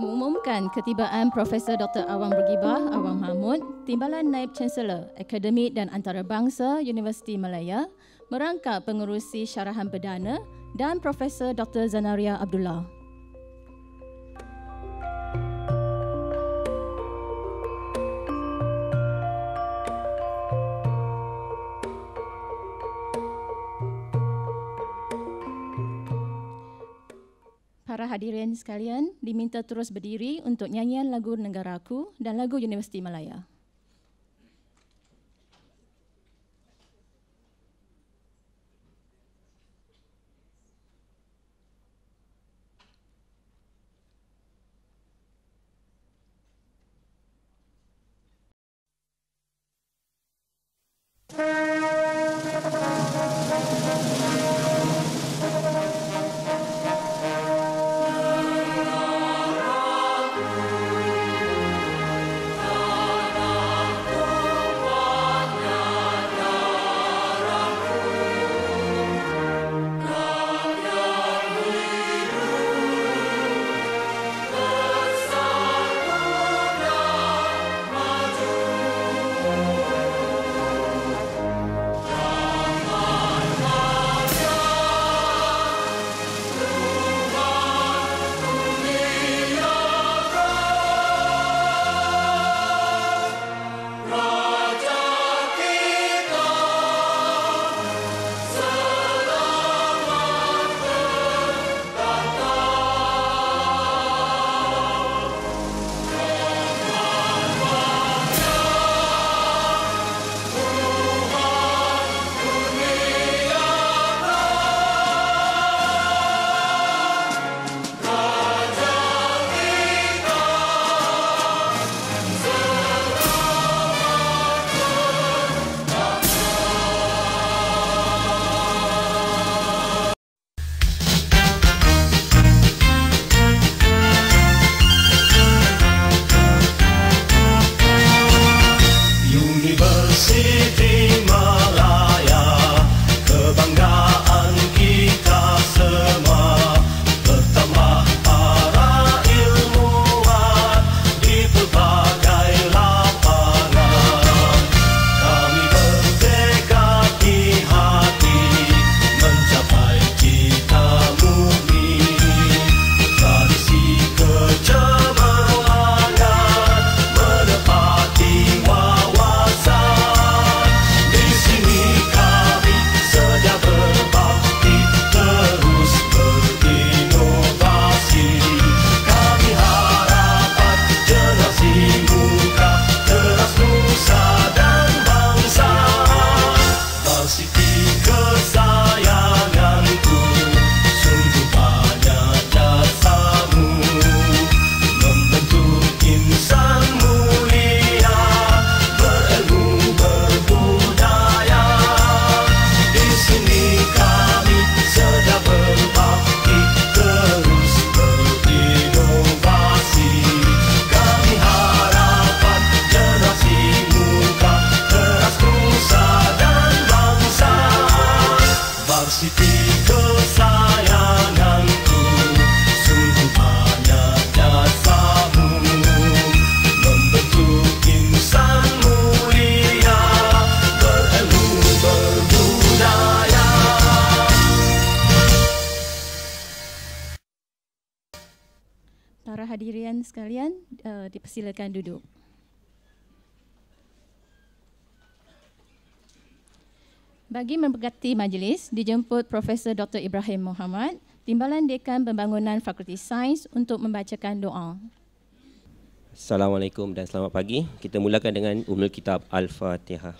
mengumumkan ketibaan Profesor Dr. Awang Bergibah, Awang Mahmud, Timbalan Naib Chancellor Akademi dan Antarabangsa Universiti Malaya, merangkap pengurusi syarahan perdana dan Profesor Dr. Zanaria Abdullah. sekalian diminta terus berdiri untuk nyanyian lagu Negaraku dan lagu Universiti Malaya. Para hadirian sekalian uh, dipersilakan duduk. Bagi memegati majlis, dijemput Profesor Dr. Ibrahim Muhammad, Timbalan Dekan Pembangunan Fakulti Sains untuk membacakan doa. Assalamualaikum dan selamat pagi. Kita mulakan dengan Umul Kitab Al-Fatihah.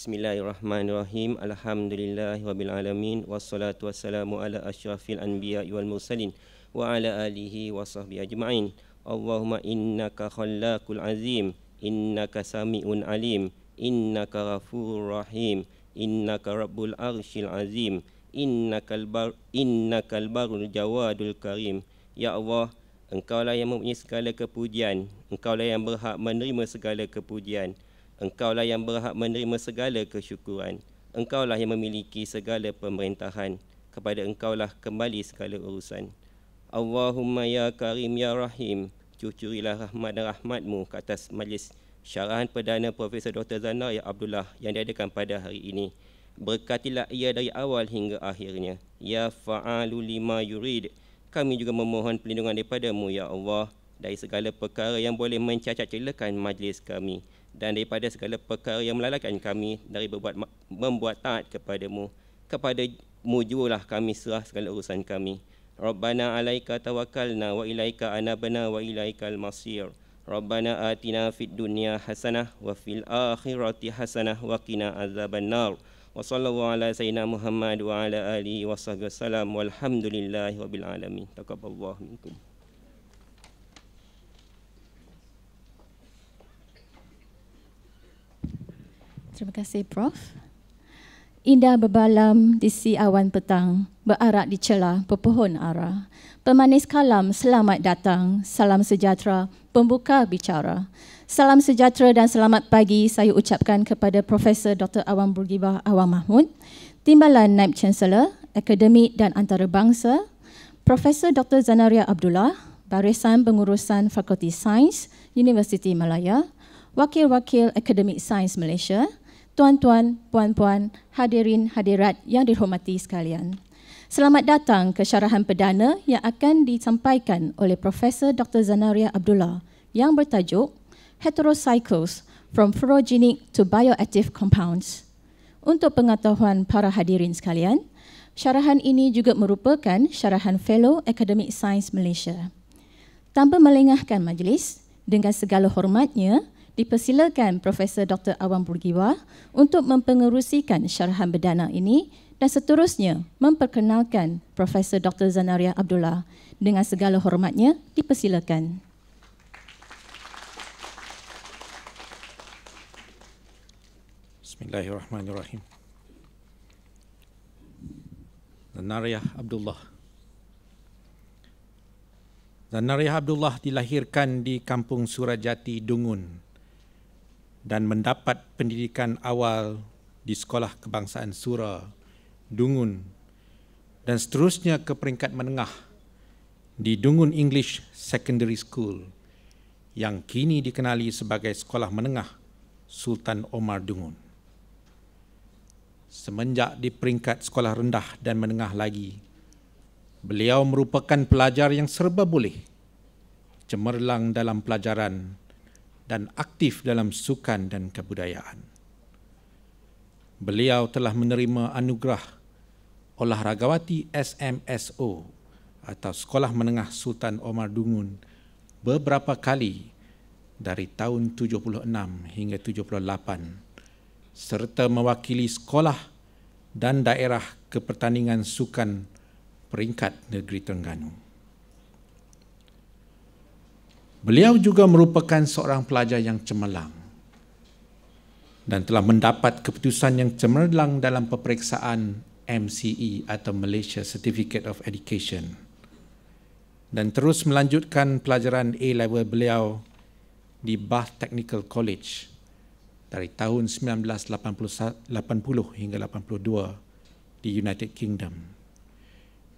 Bismillahirrahmanirrahim. Alhamdulillahi wabil alamin wassalatu wassalamu ala asyrafil anbiya'i wal mursalin wa ala alihi wa sahbihi ajma'in. Allahumma innaka khallaqul azim, innaka sami'un alim, innaka ghafurur rahim, innaka rabbul arshil azim, innakal bar innakal barul jawadul karim. Ya Allah, Engkaulah yang mempunyai segala kepujian, Engkaulah yang berhak menerima segala kepujian. Engkaulah yang berhak menerima segala kesyukuran. Engkaulah yang memiliki segala pemerintahan. Kepada engkaulah kembali segala urusan. Allahumma ya karim ya rahim. Cucurilah rahmat dan rahmatmu ke atas majlis syarahan perdana Profesor Dr. Zanar Ya Abdullah yang diadakan pada hari ini. Berkatilah ia dari awal hingga akhirnya. Ya fa'alu lima yurid. Kami juga memohon pelindungan daripadamu, Ya Allah, dari segala perkara yang boleh mencacat celakan majlis kami dan daripada segala perkara yang melalaikan kami dari berbuat membuat taat kepadamu kepada mu jualah kami serah segala urusan kami Rabbana alaika tawakkalna wa ilaika anabna wa ilaikal masir Rabbana atina fid dunya hasanah wa fil akhirati hasanah wa qina azabannar wa sallallahu ala sayyidina Muhammad wa ala alihi wa sahbihi wasallam walhamdulillahi rabbil alamin taqabbalallahu minkum Terima kasih Prof. Indah berbalam di si awan petang, berarak di celah pepohon arah. Pemanis kalam selamat datang, salam sejahtera, pembuka bicara. Salam sejahtera dan selamat pagi saya ucapkan kepada Profesor Dr. Awam Burgibah Awam Mahmud, Timbalan Naib Chancellor, Akademik dan Antarabangsa, Profesor Dr. Zanaria Abdullah, Barisan Pengurusan Fakulti Sains, Universiti Malaya, Wakil-wakil Akademik Sains Malaysia, tuan-tuan, puan-puan, hadirin, hadirat yang dihormati sekalian. Selamat datang ke syarahan perdana yang akan disampaikan oleh Profesor Dr. Zanaria Abdullah yang bertajuk Heterocycles from Ferrogenic to Bioactive Compounds. Untuk pengetahuan para hadirin sekalian, syarahan ini juga merupakan syarahan Fellow Academic Science Malaysia. Tanpa melengahkan majlis, dengan segala hormatnya, dipersilakan Profesor Dr. Awang Burgiwa untuk mempengerusikan syarahan berdana ini dan seterusnya memperkenalkan Profesor Dr. Zanaria Abdullah dengan segala hormatnya dipersilakan. Bismillahirrahmanirrahim. Zanaria Abdullah. Zanaria Abdullah dilahirkan di Kampung Surajati Dungun, dan mendapat pendidikan awal di Sekolah Kebangsaan Sura, Dungun dan seterusnya ke peringkat menengah di Dungun English Secondary School yang kini dikenali sebagai Sekolah Menengah Sultan Omar Dungun. Semenjak di peringkat sekolah rendah dan menengah lagi, beliau merupakan pelajar yang serba boleh, cemerlang dalam pelajaran dan aktif dalam sukan dan kebudayaan. Beliau telah menerima anugerah olahragawati SMSO atau Sekolah Menengah Sultan Omar Dungun beberapa kali dari tahun 76 hingga 78 serta mewakili sekolah dan daerah kepertandingan sukan peringkat negeri Terengganu. Beliau juga merupakan seorang pelajar yang cemerlang dan telah mendapat keputusan yang cemerlang dalam peperiksaan MCE atau Malaysia Certificate of Education dan terus melanjutkan pelajaran A level beliau di Bath Technical College dari tahun 1980 hingga 82 di United Kingdom.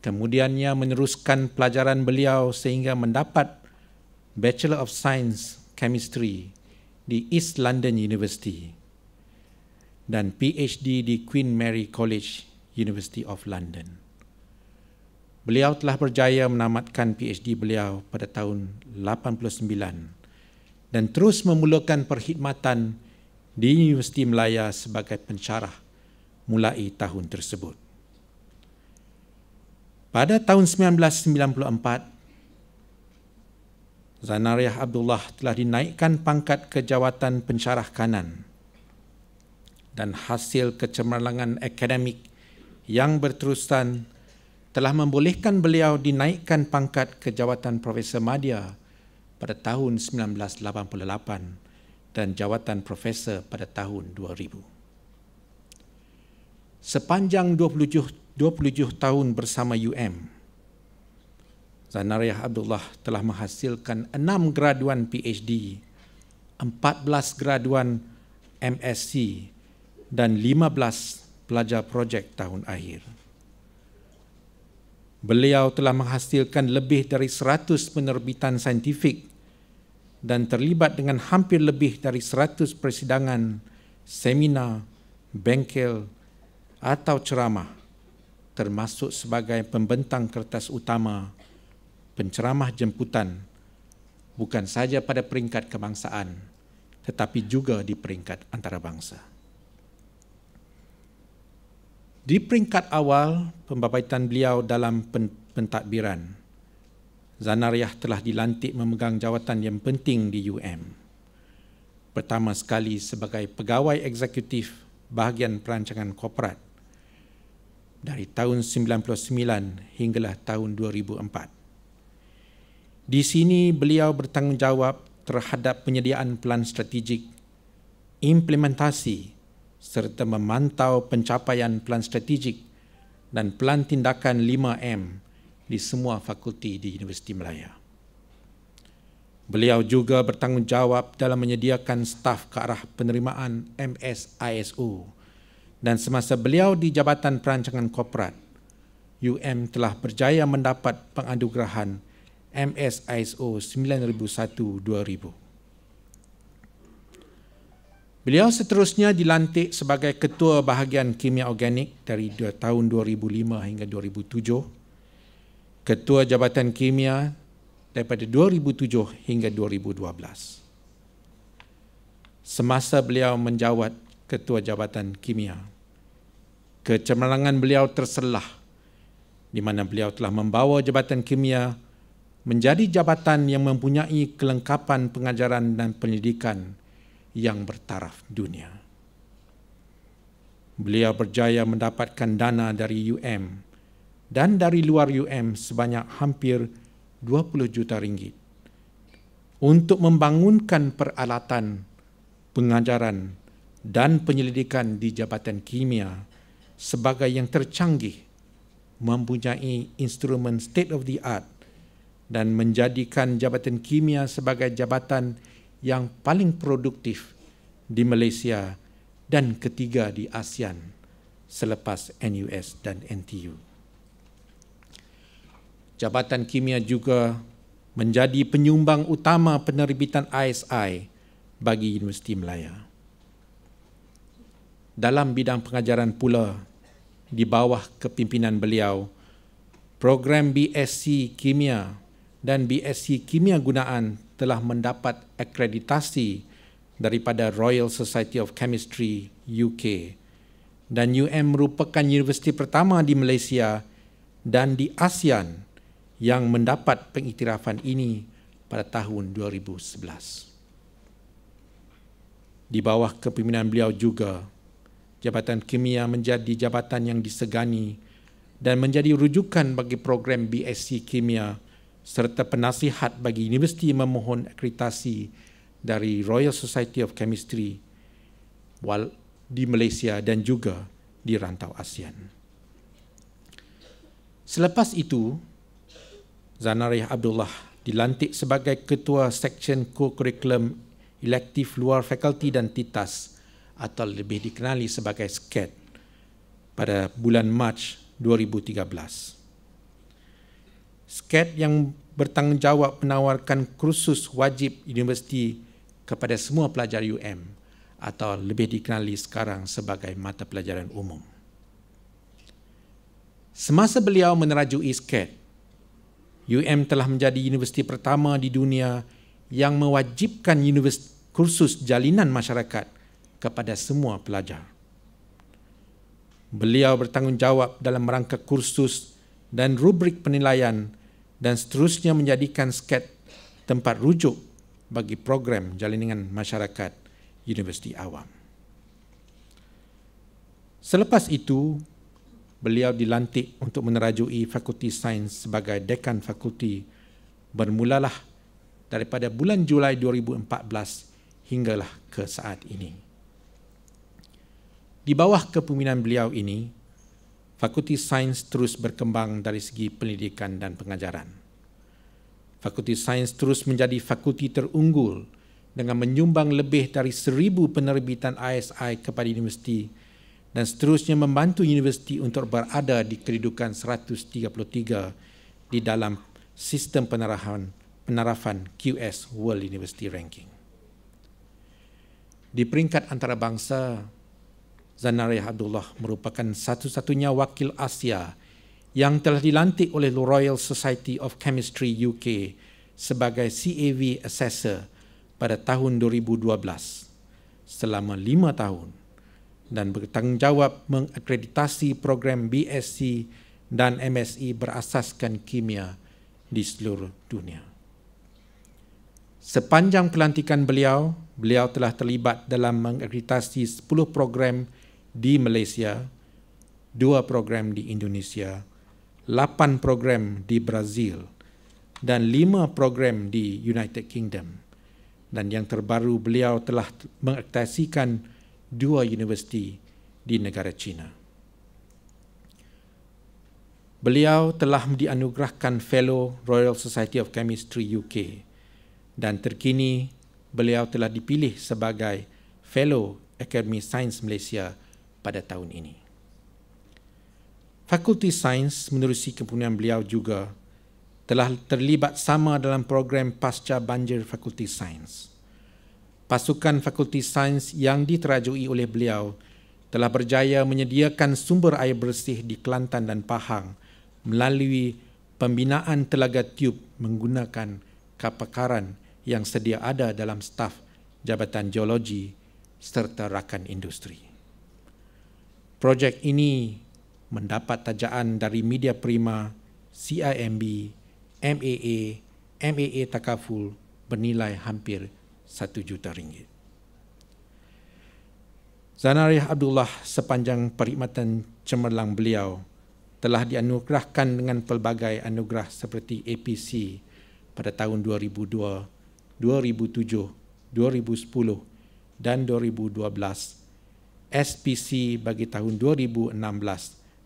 Kemudiannya meneruskan pelajaran beliau sehingga mendapat Bachelor of Science Chemistry di East London University dan PhD di Queen Mary College, University of London. Beliau telah berjaya menamatkan PhD beliau pada tahun 89 dan terus memulakan perkhidmatan di Universiti Melaya sebagai pencarah mulai tahun tersebut. Pada tahun 1994, Zanariah Abdullah telah dinaikkan pangkat ke jawatan pensyarah kanan dan hasil kecemerlangan akademik yang berterusan telah membolehkan beliau dinaikkan pangkat ke jawatan Profesor Madya pada tahun 1988 dan jawatan Profesor pada tahun 2000. Sepanjang 27, 27 tahun bersama UM, Zanariah Abdullah telah menghasilkan 6 graduan PhD, 14 graduan MSc dan 15 pelajar projek tahun akhir. Beliau telah menghasilkan lebih dari 100 penerbitan saintifik dan terlibat dengan hampir lebih dari 100 persidangan, seminar, bengkel atau ceramah termasuk sebagai pembentang kertas utama penceramah jemputan bukan saja pada peringkat kebangsaan tetapi juga di peringkat antarabangsa. Di peringkat awal pembabaitan beliau dalam pentadbiran, Zanariah telah dilantik memegang jawatan yang penting di UM. Pertama sekali sebagai pegawai eksekutif bahagian perancangan korporat dari tahun 1999 hinggalah tahun 2004. Di sini beliau bertanggungjawab terhadap penyediaan pelan strategik, implementasi serta memantau pencapaian pelan strategik dan pelan tindakan 5M di semua fakulti di Universiti Melayu. Beliau juga bertanggungjawab dalam menyediakan staf ke arah penerimaan MSISU dan semasa beliau di Jabatan Perancangan Korporat, UM telah berjaya mendapat penganugerahan MS ISO 9001-2000. Beliau seterusnya dilantik sebagai ketua bahagian kimia organik dari tahun 2005 hingga 2007, ketua jabatan kimia daripada 2007 hingga 2012. Semasa beliau menjawat ketua jabatan kimia, kecemerlangan beliau terselah di mana beliau telah membawa jabatan kimia menjadi jabatan yang mempunyai kelengkapan pengajaran dan pendidikan yang bertaraf dunia. Beliau berjaya mendapatkan dana dari UM dan dari luar UM sebanyak hampir 20 juta ringgit untuk membangunkan peralatan pengajaran dan penyelidikan di Jabatan Kimia sebagai yang tercanggih mempunyai instrumen state of the art dan menjadikan Jabatan Kimia sebagai jabatan yang paling produktif di Malaysia dan ketiga di ASEAN selepas NUS dan NTU. Jabatan Kimia juga menjadi penyumbang utama penerbitan ISI bagi Universiti Melaya. Dalam bidang pengajaran pula, di bawah kepimpinan beliau, program BSc Kimia dan BSc Kimia Gunaan telah mendapat akreditasi daripada Royal Society of Chemistry UK dan UM merupakan universiti pertama di Malaysia dan di ASEAN yang mendapat pengiktirafan ini pada tahun 2011. Di bawah kepimpinan beliau juga, Jabatan Kimia menjadi jabatan yang disegani dan menjadi rujukan bagi program BSc Kimia serta penasihat bagi universiti memohon akreditasi dari Royal Society of Chemistry di Malaysia dan juga di rantau ASEAN. Selepas itu, Zanariah Abdullah dilantik sebagai Ketua Seksyen Co-Curriculum Elektif Luar Fakulti dan TITAS atau lebih dikenali sebagai SCAD pada bulan Mac 2013. SCAD yang bertanggungjawab menawarkan kursus wajib universiti kepada semua pelajar UM atau lebih dikenali sekarang sebagai mata pelajaran umum. Semasa beliau menerajui SCAD, UM telah menjadi universiti pertama di dunia yang mewajibkan universiti kursus jalinan masyarakat kepada semua pelajar. Beliau bertanggungjawab dalam rangka kursus dan rubrik penilaian dan seterusnya menjadikan sket tempat rujuk bagi program jalinan masyarakat Universiti Awam. Selepas itu, beliau dilantik untuk menerajui Fakulti Sains sebagai dekan fakulti bermulalah daripada bulan Julai 2014 hinggalah ke saat ini. Di bawah kepemimpinan beliau ini, Fakulti Sains terus berkembang dari segi pendidikan dan pengajaran. Fakulti Sains terus menjadi fakulti terunggul dengan menyumbang lebih dari seribu penerbitan ISI kepada universiti dan seterusnya membantu universiti untuk berada di kedudukan 133 di dalam sistem penerahan penarafan QS World University Ranking. Di peringkat antarabangsa, Zanariah Abdullah merupakan satu-satunya wakil Asia yang telah dilantik oleh the Royal Society of Chemistry UK sebagai CAV Assessor pada tahun 2012 selama lima tahun dan bertanggungjawab mengakreditasi program BSc dan MSc e berasaskan kimia di seluruh dunia. Sepanjang pelantikan beliau, beliau telah terlibat dalam mengakreditasi 10 program BSc di Malaysia, dua program di Indonesia, lapan program di Brazil dan lima program di United Kingdom. Dan yang terbaru beliau telah mengaktasikan dua universiti di negara China. Beliau telah dianugerahkan Fellow Royal Society of Chemistry UK dan terkini beliau telah dipilih sebagai Fellow Academy Science Malaysia 2022 pada tahun ini. Fakulti Sains menerusi kepunyaan beliau juga telah terlibat sama dalam program pasca banjir Fakulti Sains. Pasukan Fakulti Sains yang diterajui oleh beliau telah berjaya menyediakan sumber air bersih di Kelantan dan Pahang melalui pembinaan telaga tube menggunakan kapakaran yang sedia ada dalam staf Jabatan Geologi serta rakan industri. Projek ini mendapat tajaan dari media prima CIMB, MAA, MAA Takaful bernilai hampir satu juta ringgit. Zanariah Abdullah sepanjang perkhidmatan cemerlang beliau telah dianugerahkan dengan pelbagai anugerah seperti APC pada tahun 2002, 2007, 2010 dan 2012 SPC bagi tahun 2016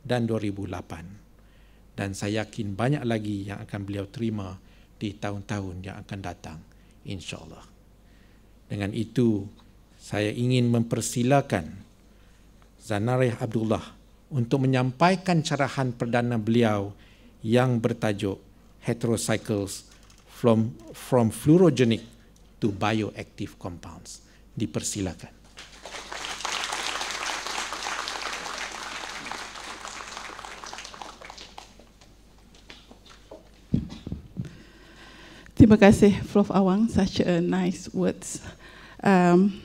dan 2008. Dan saya yakin banyak lagi yang akan beliau terima di tahun-tahun yang akan datang. InsyaAllah. Dengan itu, saya ingin mempersilakan Zanarih Abdullah untuk menyampaikan cerahan perdana beliau yang bertajuk Heterocycles from, from Fluorogenic to Bioactive Compounds. Dipersilakan. Terima kasih Prof Awang, such a nice words. Um,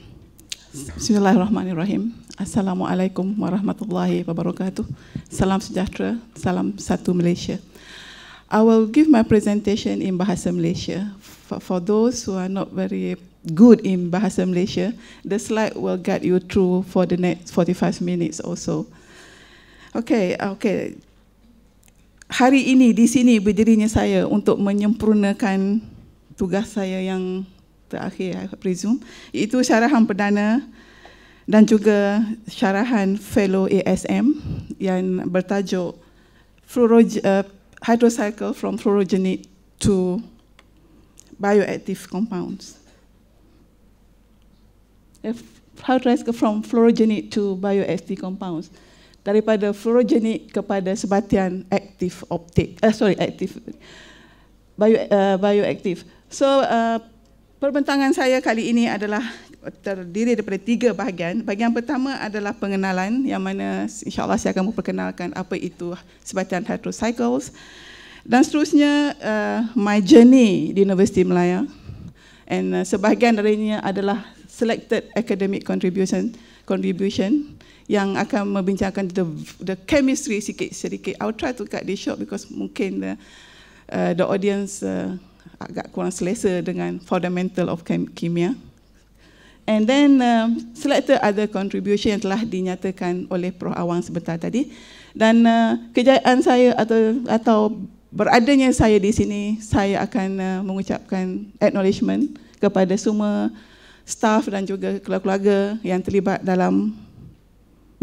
Bismillahirrahmanirrahim. Assalamualaikum warahmatullahi wabarakatuh. Salam sejahtera, salam satu Malaysia. I will give my presentation in Bahasa Malaysia. For, for those who are not very good in Bahasa Malaysia, the slide will get you through for the next 45 minutes or so. Okay, okay hari ini di sini berdirinya saya untuk menyempurnakan tugas saya yang terakhir I presume itu syarahan perdana dan juga syarahan fellow ASM yang bertajuk fluoroj eh, hydrocycle from fluorogenic to bioactive compounds. hydrocycle from fluorogenic to bioactive compounds daripada fluorogenik kepada sebatian aktif optik eh, sorry aktif bio uh, eh, bioaktif so uh, perbentangan saya kali ini adalah terdiri daripada tiga bahagian. Bahagian pertama adalah pengenalan yang mana insyaAllah saya akan memperkenalkan apa itu sebatian hydrocycles Dan seterusnya, uh, my journey di Universiti Melayu. And uh, sebahagian darinya adalah selected academic contribution. contribution yang akan membincangkan the the chemistry sikit sedikit. I'll try to cut this short because mungkin the uh, uh, the audience uh, agak kurang selesa dengan fundamental of kimia. And then um, selected other contribution yang telah dinyatakan oleh Prof Awang sebentar tadi dan uh, kejayaan saya atau atau beradanya saya di sini saya akan uh, mengucapkan acknowledgement kepada semua staff dan juga keluarga yang terlibat dalam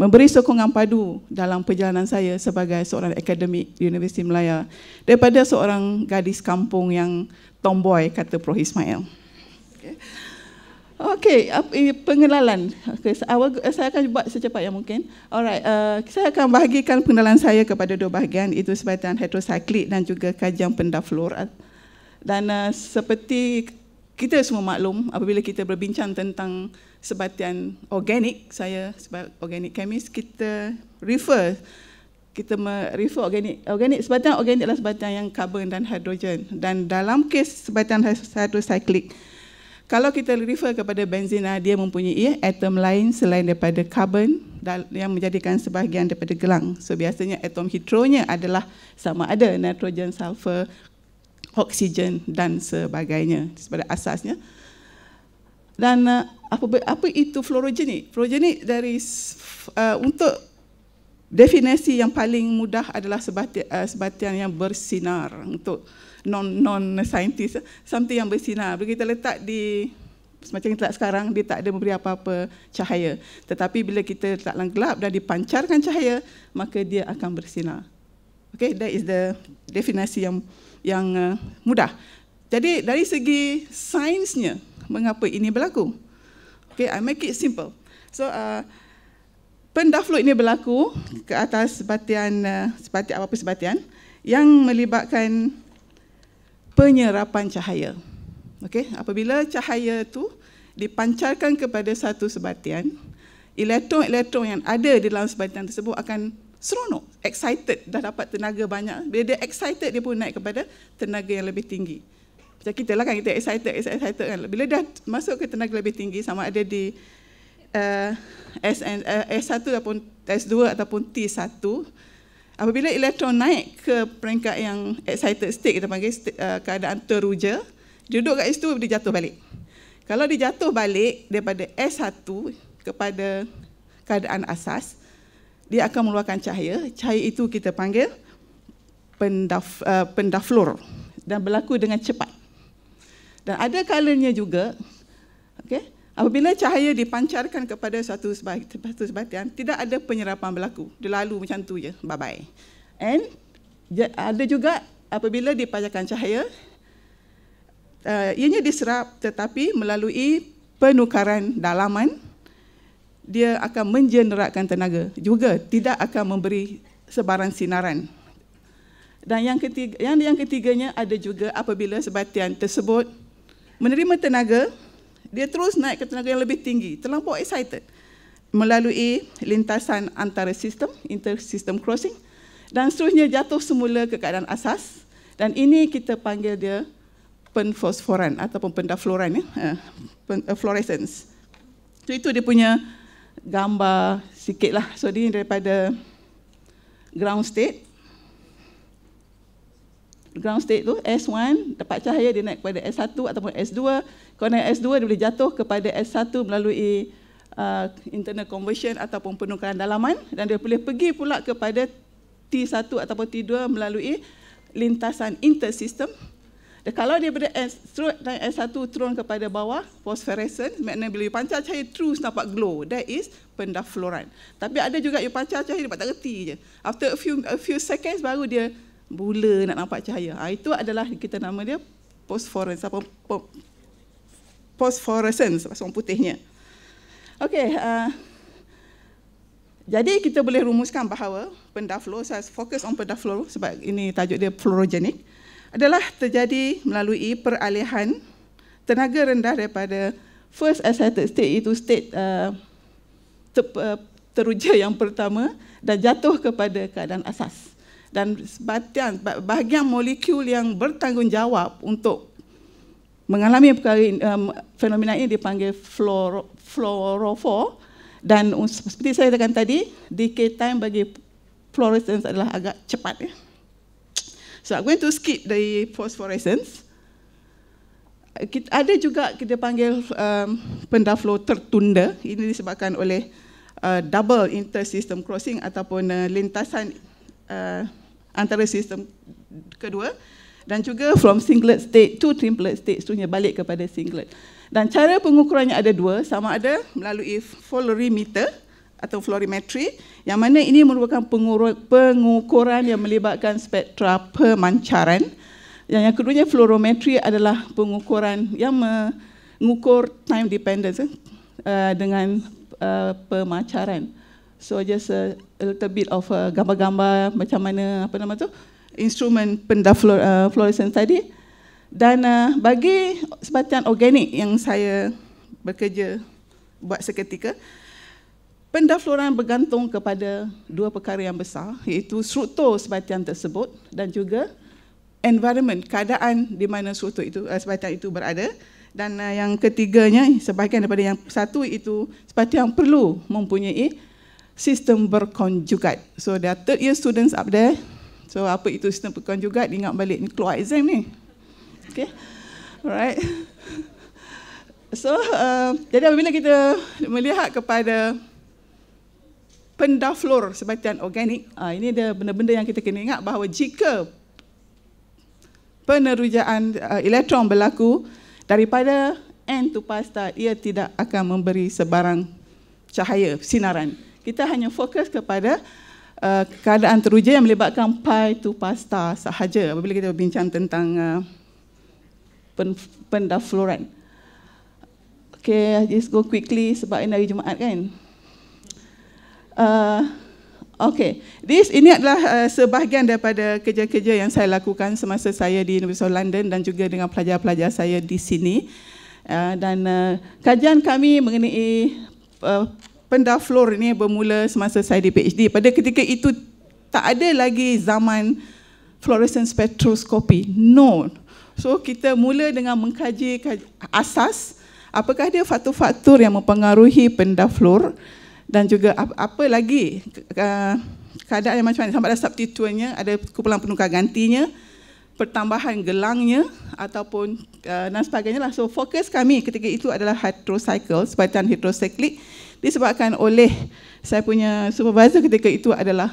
memberi sokongan padu dalam perjalanan saya sebagai seorang akademik di Universiti Melaya daripada seorang gadis kampung yang tomboy kata Prof Ismail. Okey, okay, eh, pengenalan. Okay, eh, saya akan buat secepat yang mungkin. Alright, uh, saya akan bahagikan pengenalan saya kepada dua bahagian itu sebatan heterosiklik dan juga kajian pendaflor. Dan uh, seperti kita semua maklum apabila kita berbincang tentang sebatian organik saya sebab organik chemist kita refer kita refer organik organik sebatian organik adalah sebatian yang karbon dan hidrogen dan dalam kes sebatian satu cyclic kalau kita refer kepada benzina ah, dia mempunyai ya, atom lain selain daripada karbon yang menjadikan sebahagian daripada gelang so biasanya atom hidronya adalah sama ada nitrogen sulfur oksigen dan sebagainya sebagai asasnya dan ah, apa apa itu fluorogenik? Fluorogenik dari uh, untuk definisi yang paling mudah adalah sebatian, uh, sebatian yang bersinar untuk non non scientist something yang bersinar. Bila kita letak di semacam kita sekarang dia tak ada memberi apa-apa cahaya. Tetapi bila kita letak dalam gelap dan dipancarkan cahaya, maka dia akan bersinar. Okay, that is the definisi yang yang uh, mudah. Jadi dari segi sainsnya, mengapa ini berlaku? Okay, I make it simple. So uh, pendahuluan ini berlaku ke atas sebatian uh, sebatian apa pun sebatian yang melibatkan penyerapan cahaya. Okay, apabila cahaya itu dipancarkan kepada satu sebatian, elektron-elektron yang ada di dalam sebatian tersebut akan seronok, excited, dah dapat tenaga banyak. Bila dia excited, dia pun naik kepada tenaga yang lebih tinggi macam kita lah kan kita excited excited, excited kan bila dah masuk ke tenaga lebih tinggi sama ada di uh, eh, S1 eh, ataupun S2 ataupun T1 apabila elektron naik ke peringkat yang excited state kita panggil state, uh, keadaan teruja duduk kat situ dia jatuh balik kalau dia jatuh balik daripada S1 kepada keadaan asas dia akan mengeluarkan cahaya cahaya itu kita panggil pendaf, uh, eh, pendaflor dan berlaku dengan cepat dan ada kalanya juga, okay, apabila cahaya dipancarkan kepada satu sebatian, tidak ada penyerapan berlaku. Dia lalu macam tu je, bye-bye. And ada juga apabila dipancarkan cahaya, uh, ianya diserap tetapi melalui penukaran dalaman, dia akan menjeneratkan tenaga juga tidak akan memberi sebarang sinaran dan yang ketiga yang yang ketiganya ada juga apabila sebatian tersebut menerima tenaga, dia terus naik ke tenaga yang lebih tinggi, terlampau excited. Melalui lintasan antara sistem, inter-system crossing, dan seterusnya jatuh semula ke keadaan asas. Dan ini kita panggil dia penfosforan ataupun pendafloran, ya. uh, fluorescence. So, itu dia punya gambar sikit lah. So, ini daripada ground state ground state tu S1 dapat cahaya dia naik kepada S1 ataupun S2 kalau naik S2 dia boleh jatuh kepada S1 melalui uh, internal conversion ataupun penukaran dalaman dan dia boleh pergi pula kepada T1 ataupun T2 melalui lintasan intersystem dan kalau dia berada S, through, S1 turun kepada bawah phosphorescent makna bila you pancar cahaya terus nampak glow that is pendafloran tapi ada juga you pancar cahaya dapat tak reti je after a few a few seconds baru dia bula nak nampak cahaya. Ha, itu adalah kita nama dia post-fluorescence. Apa, post-fluorescence, pasang putihnya. Okey, uh, jadi kita boleh rumuskan bahawa pendafluor, saya fokus on pendafluor sebab ini tajuk dia fluorogenik, adalah terjadi melalui peralihan tenaga rendah daripada first excited state itu state uh, ah, ter, teruja yang pertama dan jatuh kepada keadaan asas dan sebahagian bahagian molekul yang bertanggungjawab untuk mengalami perkara um, fenomena ini dipanggil fluorofor dan seperti saya katakan tadi decay time bagi fluorescence adalah agak cepat ya. So I'm going to skip the phosphorescence. Kita, ada juga kita panggil um, pendar tertunda. Ini disebabkan oleh uh, double intersystem crossing ataupun uh, lintasan uh, antara sistem kedua dan juga from singlet state to triplet state seterusnya balik kepada singlet. Dan cara pengukurannya ada dua, sama ada melalui fluorimeter atau fluorimetry yang mana ini merupakan pengukuran yang melibatkan spektra pemancaran. Yang yang keduanya fluorometri adalah pengukuran yang mengukur time dependence eh, dengan eh, pemancaran. So just a a little bit of uh, gambar-gambar macam mana apa nama tu instrumen pendah flor- uh, fluorescence tadi dan uh, bagi sebatian organik yang saya bekerja buat seketika pendafloran bergantung kepada dua perkara yang besar iaitu struktur sebatian tersebut dan juga environment keadaan di mana struktur itu uh, sebatian itu berada dan uh, yang ketiganya sebahagian daripada yang satu itu sebatian perlu mempunyai sistem berkonjugat. So there are third year students up there. So apa itu sistem berkonjugat? Ingat balik ni keluar exam ni. Okay. Alright. So uh, jadi apabila kita melihat kepada pendaflor sebatian organik, uh, ini ada benda-benda yang kita kena ingat bahawa jika penerujaan uh, elektron berlaku daripada N to pasta ia tidak akan memberi sebarang cahaya sinaran kita hanya fokus kepada uh, keadaan teruja yang melibatkan pie to pasta sahaja apabila kita berbincang tentang uh, pendafloran. Okay, I just go quickly sebab ini hari Jumaat kan. Uh, okay, this ini adalah uh, sebahagian daripada kerja-kerja yang saya lakukan semasa saya di University of London dan juga dengan pelajar-pelajar saya di sini. Uh, dan uh, kajian kami mengenai uh, pendaflor ini bermula semasa saya di PhD. Pada ketika itu tak ada lagi zaman fluorescent spectroscopy. No. So kita mula dengan mengkaji asas apakah dia faktor-faktor yang mempengaruhi pendaflor dan juga apa lagi eh, keadaan yang macam mana sampai ada substituennya, ada kumpulan penukar gantinya, pertambahan gelangnya ataupun uh, dan sebagainya lah. So fokus kami ketika itu adalah hydrocycle sebaikan hydrocyclic disebabkan oleh saya punya supervisor ketika itu adalah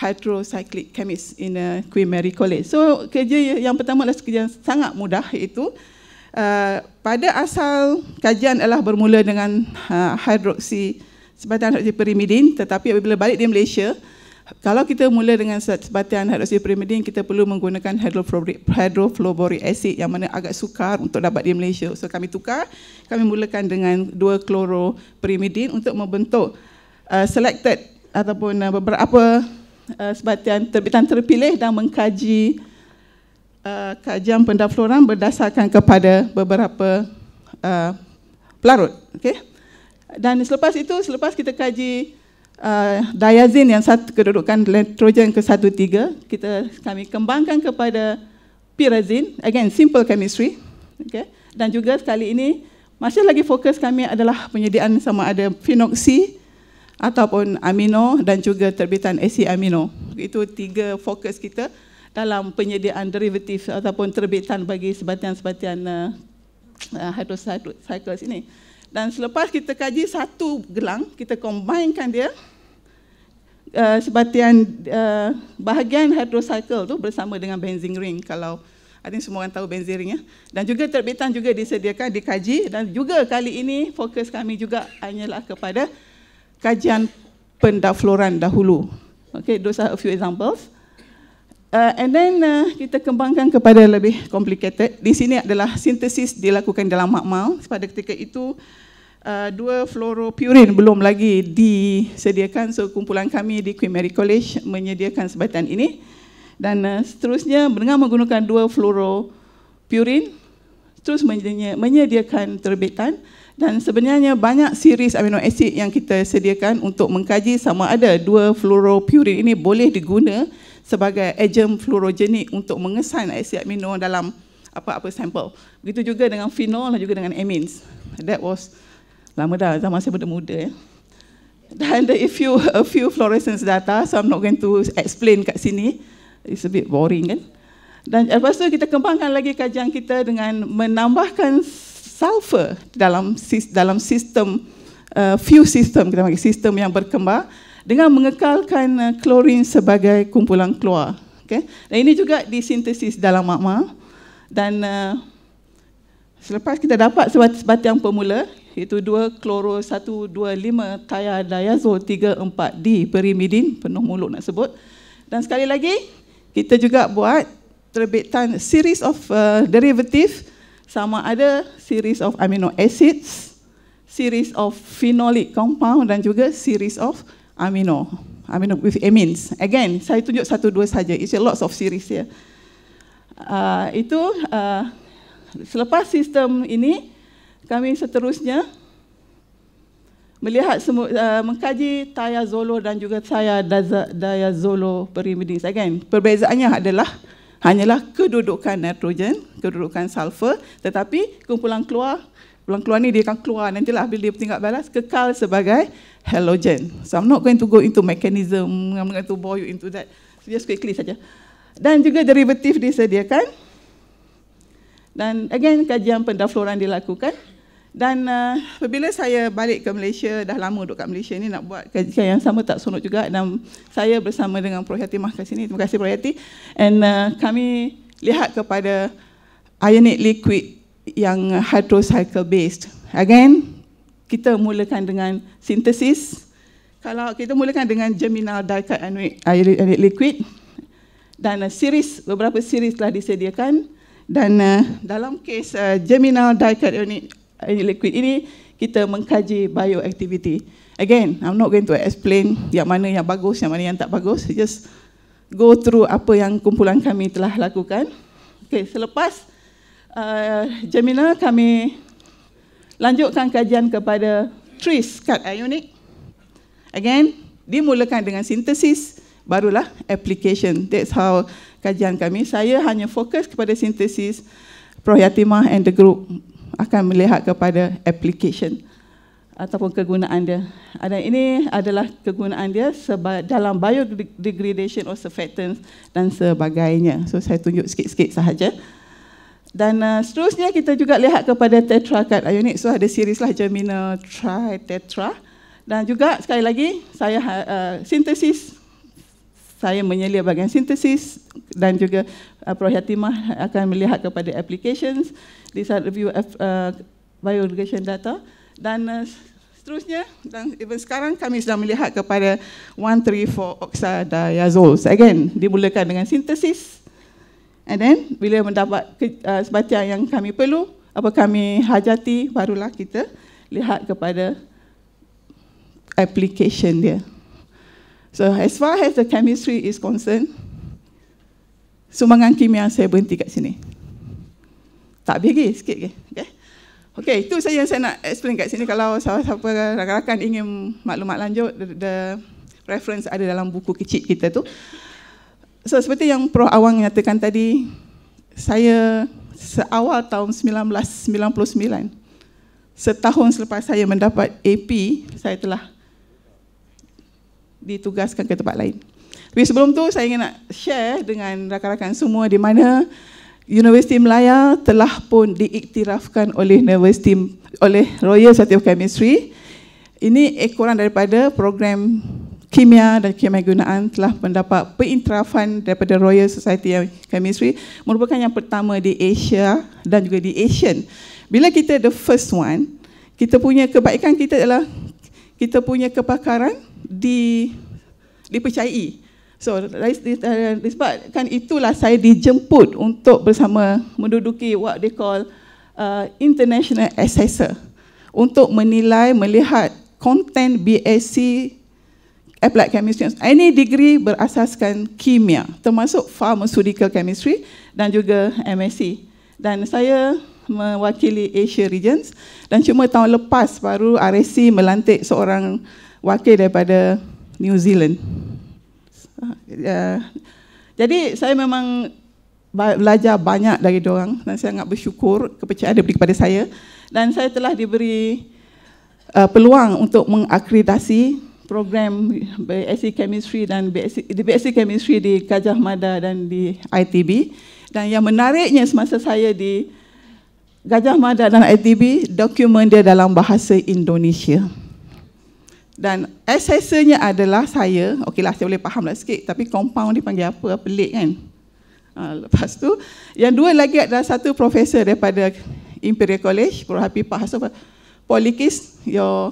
hydrocyclic chemist in a Queen Mary College. So kerja yang pertama adalah kerja yang sangat mudah iaitu uh, pada asal kajian adalah bermula dengan uh, hydroxy sebatang hydroxy tetapi apabila balik di Malaysia kalau kita mula dengan sebatian hydroxyprimidine, kita perlu menggunakan hydrofluoric acid yang mana agak sukar untuk dapat di Malaysia. So kami tukar, kami mulakan dengan dua kloro chloroprimidine untuk membentuk uh, selected ataupun uh, beberapa uh, sebatian terbitan terpilih dan mengkaji uh, kajian pendafloran berdasarkan kepada beberapa uh, pelarut. Okay? Dan selepas itu, selepas kita kaji uh, diazin yang satu kedudukan nitrogen ke satu tiga kita kami kembangkan kepada pirazin again simple chemistry okay dan juga sekali ini masih lagi fokus kami adalah penyediaan sama ada phenoxy ataupun amino dan juga terbitan AC amino. Itu tiga fokus kita dalam penyediaan derivatif ataupun terbitan bagi sebatian-sebatian eh, eh, hydrocycles ini. Dan selepas kita kaji satu gelang, kita combinekan dia Uh, sebatian uh, bahagian hydrocycle tu bersama dengan benzene ring kalau ada think semua orang tahu benzene ring ya. Dan juga terbitan juga disediakan dikaji dan juga kali ini fokus kami juga hanyalah kepada kajian pendafloran dahulu. Okay, those are a few examples. Uh, and then uh, kita kembangkan kepada lebih complicated. Di sini adalah sintesis dilakukan dalam makmal. Pada ketika itu, Uh, dua fluoropurin belum lagi disediakan so kumpulan kami di Queen Mary College menyediakan sebatan ini dan uh, seterusnya dengan menggunakan dua fluoropurin terus menyediakan terbitan dan sebenarnya banyak series amino asid yang kita sediakan untuk mengkaji sama ada dua fluoropurin ini boleh diguna sebagai agent fluorogenik untuk mengesan asid amino dalam apa-apa sampel. Begitu juga dengan phenol dan juga dengan amines. That was lama dah zaman saya muda-muda ya. Dan ada if you a few fluorescence data, so I'm not going to explain kat sini. It's a bit boring kan. Dan lepas tu kita kembangkan lagi kajian kita dengan menambahkan sulfur dalam dalam sistem uh, fuel system kita panggil sistem yang berkembang dengan mengekalkan uh, klorin sebagai kumpulan keluar. Okay. Dan ini juga disintesis dalam makmal Dan uh, selepas kita dapat sebatian pemula, iaitu 2 kloro 125 tiadiazo 34 di perimidin penuh mulut nak sebut dan sekali lagi kita juga buat terbitan series of uh, derivative sama ada series of amino acids series of phenolic compound dan juga series of amino amino with amines again saya tunjuk satu dua saja it's a lots of series ya yeah. uh, itu uh, selepas sistem ini kami seterusnya melihat semua uh, eh, mengkaji Taya Zolo dan juga saya Daya Zolo Perimedis again. Perbezaannya adalah hanyalah kedudukan nitrogen, kedudukan sulfur tetapi kumpulan keluar kumpulan keluar ni dia akan keluar lah bila dia bertingkat balas kekal sebagai halogen. So I'm not going to go into mechanism, I'm not going to bore you into that. So just quickly saja. Dan juga derivatif disediakan. Dan again kajian pendafloran dilakukan. Dan uh, apabila saya balik ke Malaysia, dah lama duduk kat Malaysia ni nak buat kajian yang sama tak sonok juga dan saya bersama dengan Prof. Yati Mah sini. Terima kasih Prof. Yati. And uh, kami lihat kepada ionic liquid yang hydrocycle based. Again, kita mulakan dengan sintesis. Kalau kita mulakan dengan germinal dicot ionic, ionic liquid dan uh, series, beberapa series telah disediakan dan uh, dalam kes uh, germinal dicot ionic Eh, liquid ini kita mengkaji bioactivity. Again, I'm not going to explain yang mana yang bagus, yang mana yang tak bagus. just go through apa yang kumpulan kami telah lakukan. Okay, selepas uh, Gemina, kami lanjutkan kajian kepada trees kat Ionic. Again, dimulakan dengan sintesis, barulah application. That's how kajian kami. Saya hanya fokus kepada sintesis Prof. and the group akan melihat kepada application ataupun kegunaan dia. Ada ini adalah kegunaan dia dalam biodegradation of surfactants dan sebagainya. So saya tunjuk sikit-sikit sahaja. Dan uh, seterusnya kita juga lihat kepada tetrakat ionik. So ada series lah germinal tri tetra. Dan juga sekali lagi saya uh, sintesis saya menyelia bagian sintesis dan juga uh, prohiatimah akan melihat kepada applications di are review of uh, bioregulation data dan uh, seterusnya dan even sekarang kami sedang melihat kepada 134 oxadiazoles again dimulakan dengan sintesis and then bila mendapat uh, sebatian yang kami perlu apa kami hajati barulah kita lihat kepada application dia so as far as the chemistry is concerned sumbangan kimia saya berhenti kat sini tak habis lagi sikit ke? Okay. Okay, itu saja yang saya nak explain kat sini. Kalau siapa-siapa rakan-rakan ingin maklumat lanjut, the, the reference ada dalam buku kecil kita tu. So, seperti yang Prof. Awang nyatakan tadi, saya seawal tahun 1999, setahun selepas saya mendapat AP, saya telah ditugaskan ke tempat lain. Tapi sebelum tu saya ingin nak share dengan rakan-rakan semua di mana Universiti Melaya telah pun diiktirafkan oleh Universiti oleh Royal Society of Chemistry. Ini ekoran daripada program kimia dan kimia gunaan telah mendapat pengiktirafan daripada Royal Society of Chemistry merupakan yang pertama di Asia dan juga di Asian. Bila kita the first one, kita punya kebaikan kita adalah kita punya kepakaran di dipercayai. So disebabkan uh, kan itulah saya dijemput untuk bersama menduduki what they call uh, international assessor untuk menilai melihat konten BSc applied chemistry Ini degree berasaskan kimia termasuk pharmaceutical chemistry dan juga MSc dan saya mewakili Asia regions dan cuma tahun lepas baru RSC melantik seorang wakil daripada New Zealand. Ya. jadi saya memang belajar banyak dari orang dan saya sangat bersyukur kepercayaan diberi kepada saya dan saya telah diberi uh, peluang untuk mengakreditasi program BSc Chemistry dan BSc, BSc Chemistry di Gajah Mada dan di ITB dan yang menariknya semasa saya di Gajah Mada dan ITB dokumen dia dalam bahasa Indonesia dan assessornya adalah saya okeylah saya boleh fahamlah sikit tapi compound dia panggil apa pelik kan ha, lepas tu yang dua lagi adalah satu profesor daripada Imperial College Prof Happy Pak Hasan Polikis Yo,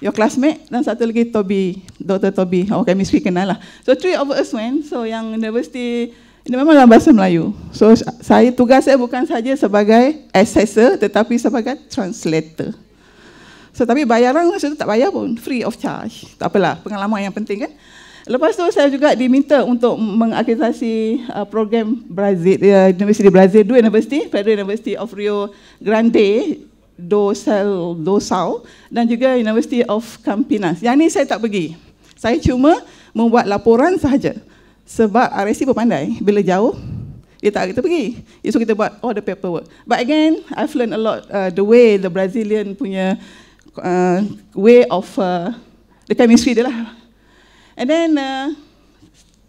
yo classmate dan satu lagi Toby Dr Toby oh chemistry kenal lah so three of us went so yang university ini memang dalam bahasa Melayu. So, saya tugas saya bukan saja sebagai assessor tetapi sebagai translator. So, tapi bayaran lah, masa tu tak bayar pun, free of charge. Tak apalah, pengalaman yang penting kan. Lepas tu saya juga diminta untuk mengakreditasi uh, program Brazil, uh, Universiti Brazil, dua universiti, Federal University of Rio Grande, do Sal, do Sal dan juga University of Campinas. Yang ni saya tak pergi. Saya cuma membuat laporan sahaja. Sebab RSC berpandai, bila jauh, dia tak kita pergi. So kita buat all the paperwork. But again, I've learned a lot uh, the way the Brazilian punya uh, way of uh, the chemistry dia lah. And then uh,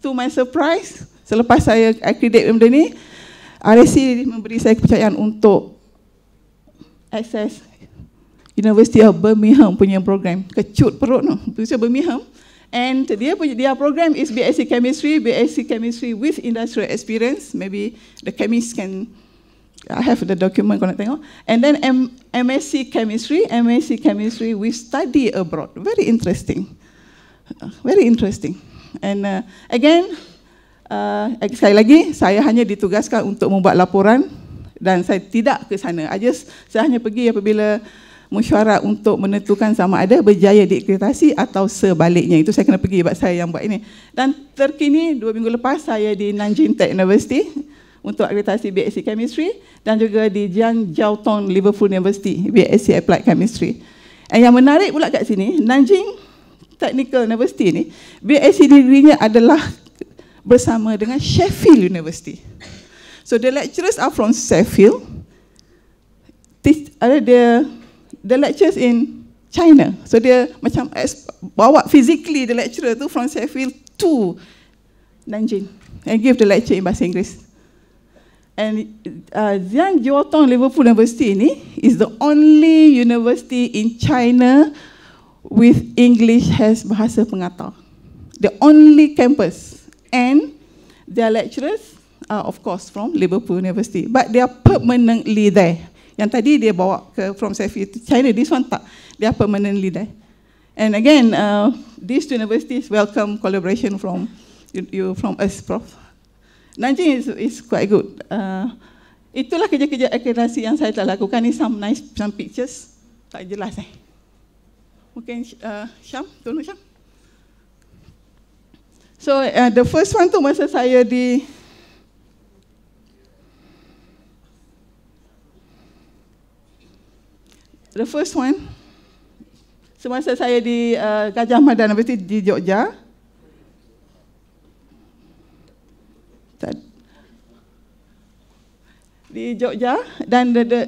to my surprise, selepas saya accredit benda ni, RSC memberi saya kepercayaan untuk access University of Birmingham punya program kecut perut tu no. University Birmingham and dia punya dia program is BSc Chemistry BSc Chemistry with industrial experience maybe the chemist can I have the document kau nak tengok. And then M MSc Chemistry, MSc Chemistry, we study abroad. Very interesting. Very interesting. And uh, again, uh, sekali lagi, saya hanya ditugaskan untuk membuat laporan dan saya tidak ke sana. I just, saya hanya pergi apabila mesyuarat untuk menentukan sama ada berjaya diakreditasi atau sebaliknya. Itu saya kena pergi sebab saya yang buat ini. Dan terkini, dua minggu lepas, saya di Nanjing Tech University untuk akreditasi BSc Chemistry dan juga di Jiang Jiao Tong Liverpool University BSc Applied Chemistry. And yang menarik pula kat sini, Nanjing Technical University ni BSc degree-nya adalah bersama dengan Sheffield University. So the lecturers are from Sheffield. This are the the lectures in China. So dia macam bawa physically the lecturer tu from Sheffield to Nanjing and give the lecture in bahasa Inggeris. And uh, Jiang Jiwotong Liverpool University ini is the only university in China with English as bahasa pengantar. The only campus. And their lecturers are of course from Liverpool University. But they are permanently there. Yang tadi dia bawa ke from Safi to China, this one tak. They are permanently there. And again, uh, these two universities welcome collaboration from you, you from us, Prof. Nanti is, is quite good. Uh, itulah kerja-kerja akreditasi yang saya telah lakukan. Ini some nice some pictures. Tak jelas eh. Mungkin uh, Syam, tolong Syam. So uh, the first one tu masa saya di The first one, semasa saya di uh, Gajah Mada University di Jogja, di Jogja dan the, the,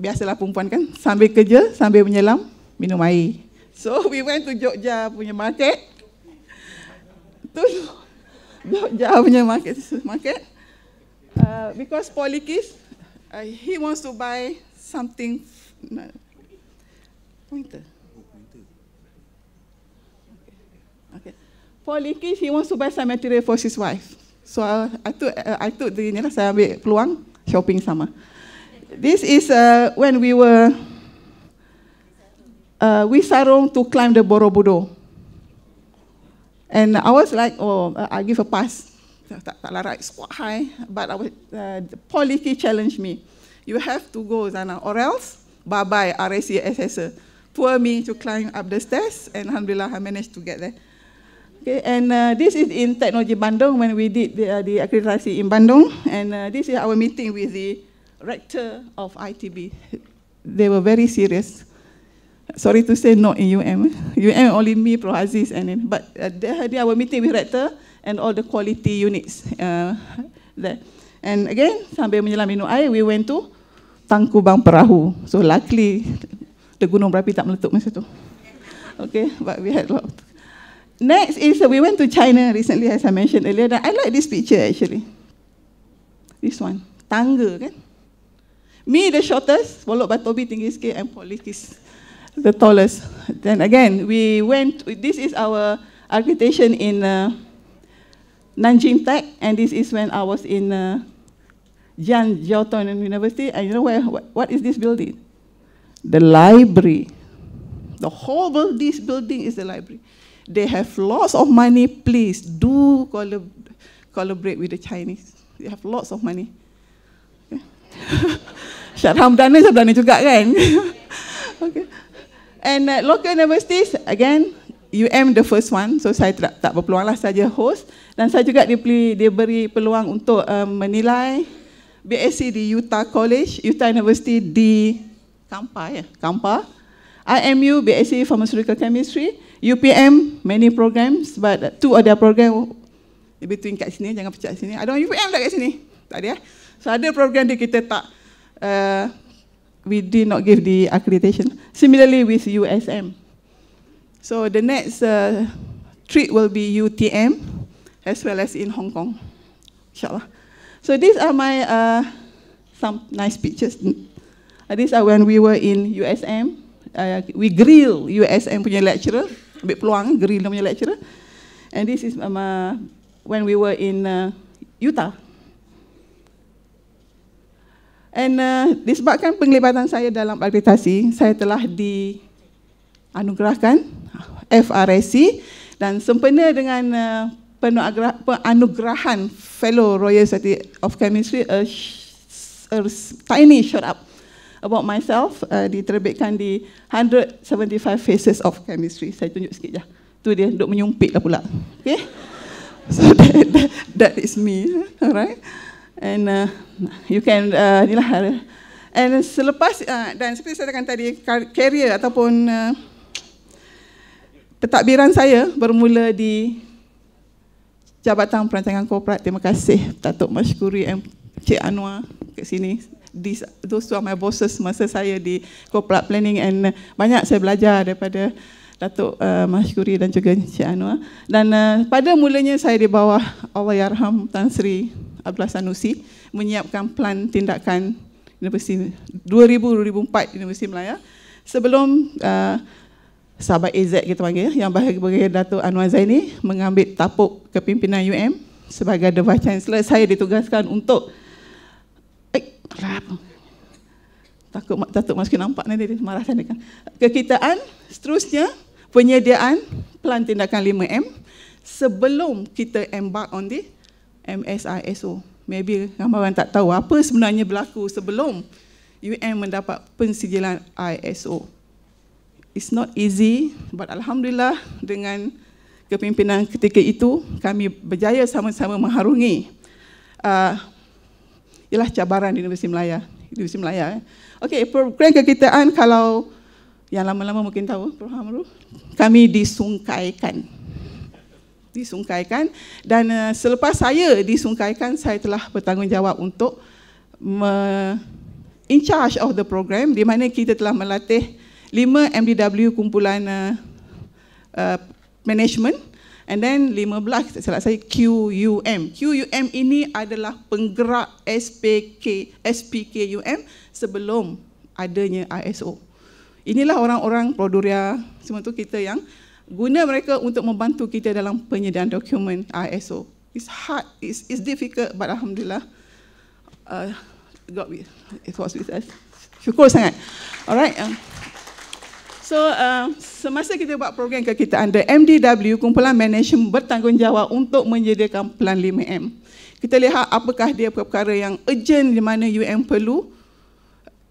biasalah perempuan kan sambil kerja sambil menyelam minum air. So we went to Jogja punya market. Tu Jogja punya market market. Uh, because Polikis uh, he wants to buy something pointer. Okay. Polikis he wants to buy some material for his wife. So uh, I took uh, I took the ni lah saya ambil peluang shopping sama. This is uh, when we were uh, we sarong to climb the Borobudur. And I was like, oh, uh, I give a pass. Tak, tak larat, it's quite high. But I was, uh, Paul Licky challenged me. You have to go, Zana, or else, bye-bye, RSC assessor. Poor me to climb up the stairs, and alhamdulillah, I managed to get there. Okay, and uh, this is in Technology Bandung when we did the, uh, the accreditation in Bandung. And uh, this is our meeting with the rector of ITB. They were very serious. Sorry to say not in UM. UM only me, Pro Aziz. And, but uh, they had our meeting with rector and all the quality units uh, there. And again, sambil menyelam minum air, we went to Tangkubang Perahu. So luckily, the Gunung Berapi tak meletup masa tu. Okay, but we had a lot Next is uh, we went to China recently, as I mentioned earlier. I like this picture actually. This one, tangga kan? Me the shortest, followed by Toby tinggi sikit, and Polikis the tallest. Then again, we went. This is our accreditation in uh, Nanjing Tech, and this is when I was in uh, Jian Jiao University. And you know where? what is this building? The library. The whole of this building is the library they have lots of money, please do collab collaborate with the Chinese. They have lots of money. Syed Hamdan ni Syed juga kan? okay. And uh, local universities, again, UM the first one, so saya tak, tak berpeluang lah, saja host. Dan saya juga diberi dia peluang untuk um, menilai BSc di Utah College, Utah University di Kampar, ya? Kampar. IMU, BSc Pharmaceutical Chemistry, UPM many programs but two ada program between kat sini jangan pecah sini. Ada UPM tak kat sini? Tak ada. Eh? So ada program dia kita tak uh, we did not give the accreditation. Similarly with USM. So the next uh, trip will be UTM as well as in Hong Kong. Insyaallah. So these are my uh, some nice pictures. Uh, these are when we were in USM. Uh, we grill USM punya lecturer ambil peluang gerilya punya lecturer. And this is um, uh, when we were in uh, Utah. And uh, disebabkan penglibatan saya dalam akreditasi, saya telah dianugerahkan FRSC dan sempena dengan uh, penganugerahan Fellow Royal Society of Chemistry, a, a tiny shout up about myself uh, diterbitkan di 175 Faces of Chemistry. Saya tunjuk sikit je. Tu dia duduk menyumpit lah pula. Okay? So that, that, that is me. Alright? And uh, you can, uh, ni lah. And selepas, uh, dan seperti saya katakan tadi, career ataupun pentadbiran uh, saya bermula di Jabatan Perancangan Korporat. Terima kasih Datuk Mashkuri dan Cik Anwar ke sini these, those are my bosses masa saya di corporate planning and uh, banyak saya belajar daripada Datuk uh, Mashkuri dan juga Cik Anwar. Dan uh, pada mulanya saya di bawah Allah Yarham Tan Sri Abdullah Sanusi menyiapkan plan tindakan Universiti 2004 Universiti Melayu sebelum uh, sahabat AZ kita panggil yang bahagia-bahagia Datuk Anwar Zaini mengambil tapuk kepimpinan UM sebagai the Vice Chancellor saya ditugaskan untuk Kenapa? Takut Datuk Mas kena nampak nanti dia marah sana kan. Kekitaan, seterusnya penyediaan pelan tindakan 5M sebelum kita embark on the MSISO. Maybe ramai orang tak tahu apa sebenarnya berlaku sebelum UN mendapat pensijilan ISO. It's not easy but Alhamdulillah dengan kepimpinan ketika itu kami berjaya sama-sama mengharungi uh, ialah cabaran di Universiti Melaya. Universiti Melaya. Eh. Okey, program kekitaan kalau yang lama-lama mungkin tahu, Prof. Hamru, kami disungkaikan. Disungkaikan dan uh, selepas saya disungkaikan, saya telah bertanggungjawab untuk in charge of the program di mana kita telah melatih 5 MDW kumpulan uh, uh, management And then 15 salah saya QUM. QUM ini adalah penggerak SPK SPKUM sebelum adanya ISO. Inilah orang-orang Produria semua tu kita yang guna mereka untuk membantu kita dalam penyediaan dokumen ISO. It's hard, it's, it's difficult but alhamdulillah uh, God with, it was with us. Syukur sangat. Alright. Uh, So uh, semasa kita buat program ke kita under MDW kumpulan manajemen bertanggungjawab untuk menyediakan plan 5M. Kita lihat apakah dia perkara yang urgent di mana UM perlu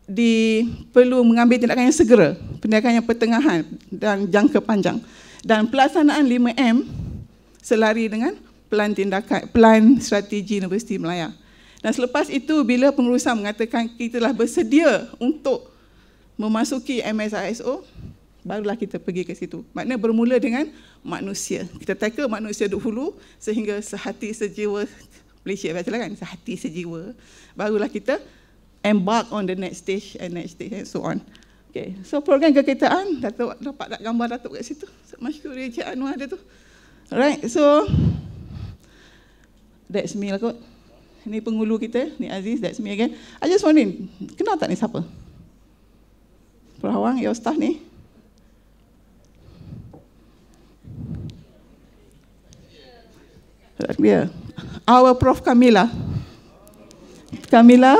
di perlu mengambil tindakan yang segera, tindakan yang pertengahan dan jangka panjang. Dan pelaksanaan 5M selari dengan plan tindakan plan strategi Universiti Melaya. Dan selepas itu bila pengurusan mengatakan kita telah bersedia untuk memasuki MSISO barulah kita pergi ke situ. Maknanya bermula dengan manusia. Kita tackle manusia dulu sehingga sehati sejiwa Malaysia baca lah kan sehati sejiwa barulah kita embark on the next stage and next stage and so on. Okay. So program keketaan Datuk dapat tak gambar Datuk kat situ. Masyhur dia Cik Anwar dia tu. Right. So that's me lah kot. Ini pengulu kita, ni Aziz, that's me again. I just wondering, kenal tak ni siapa? Perawang ya ustaz ni. Dia. Our Prof Kamila. Kamila.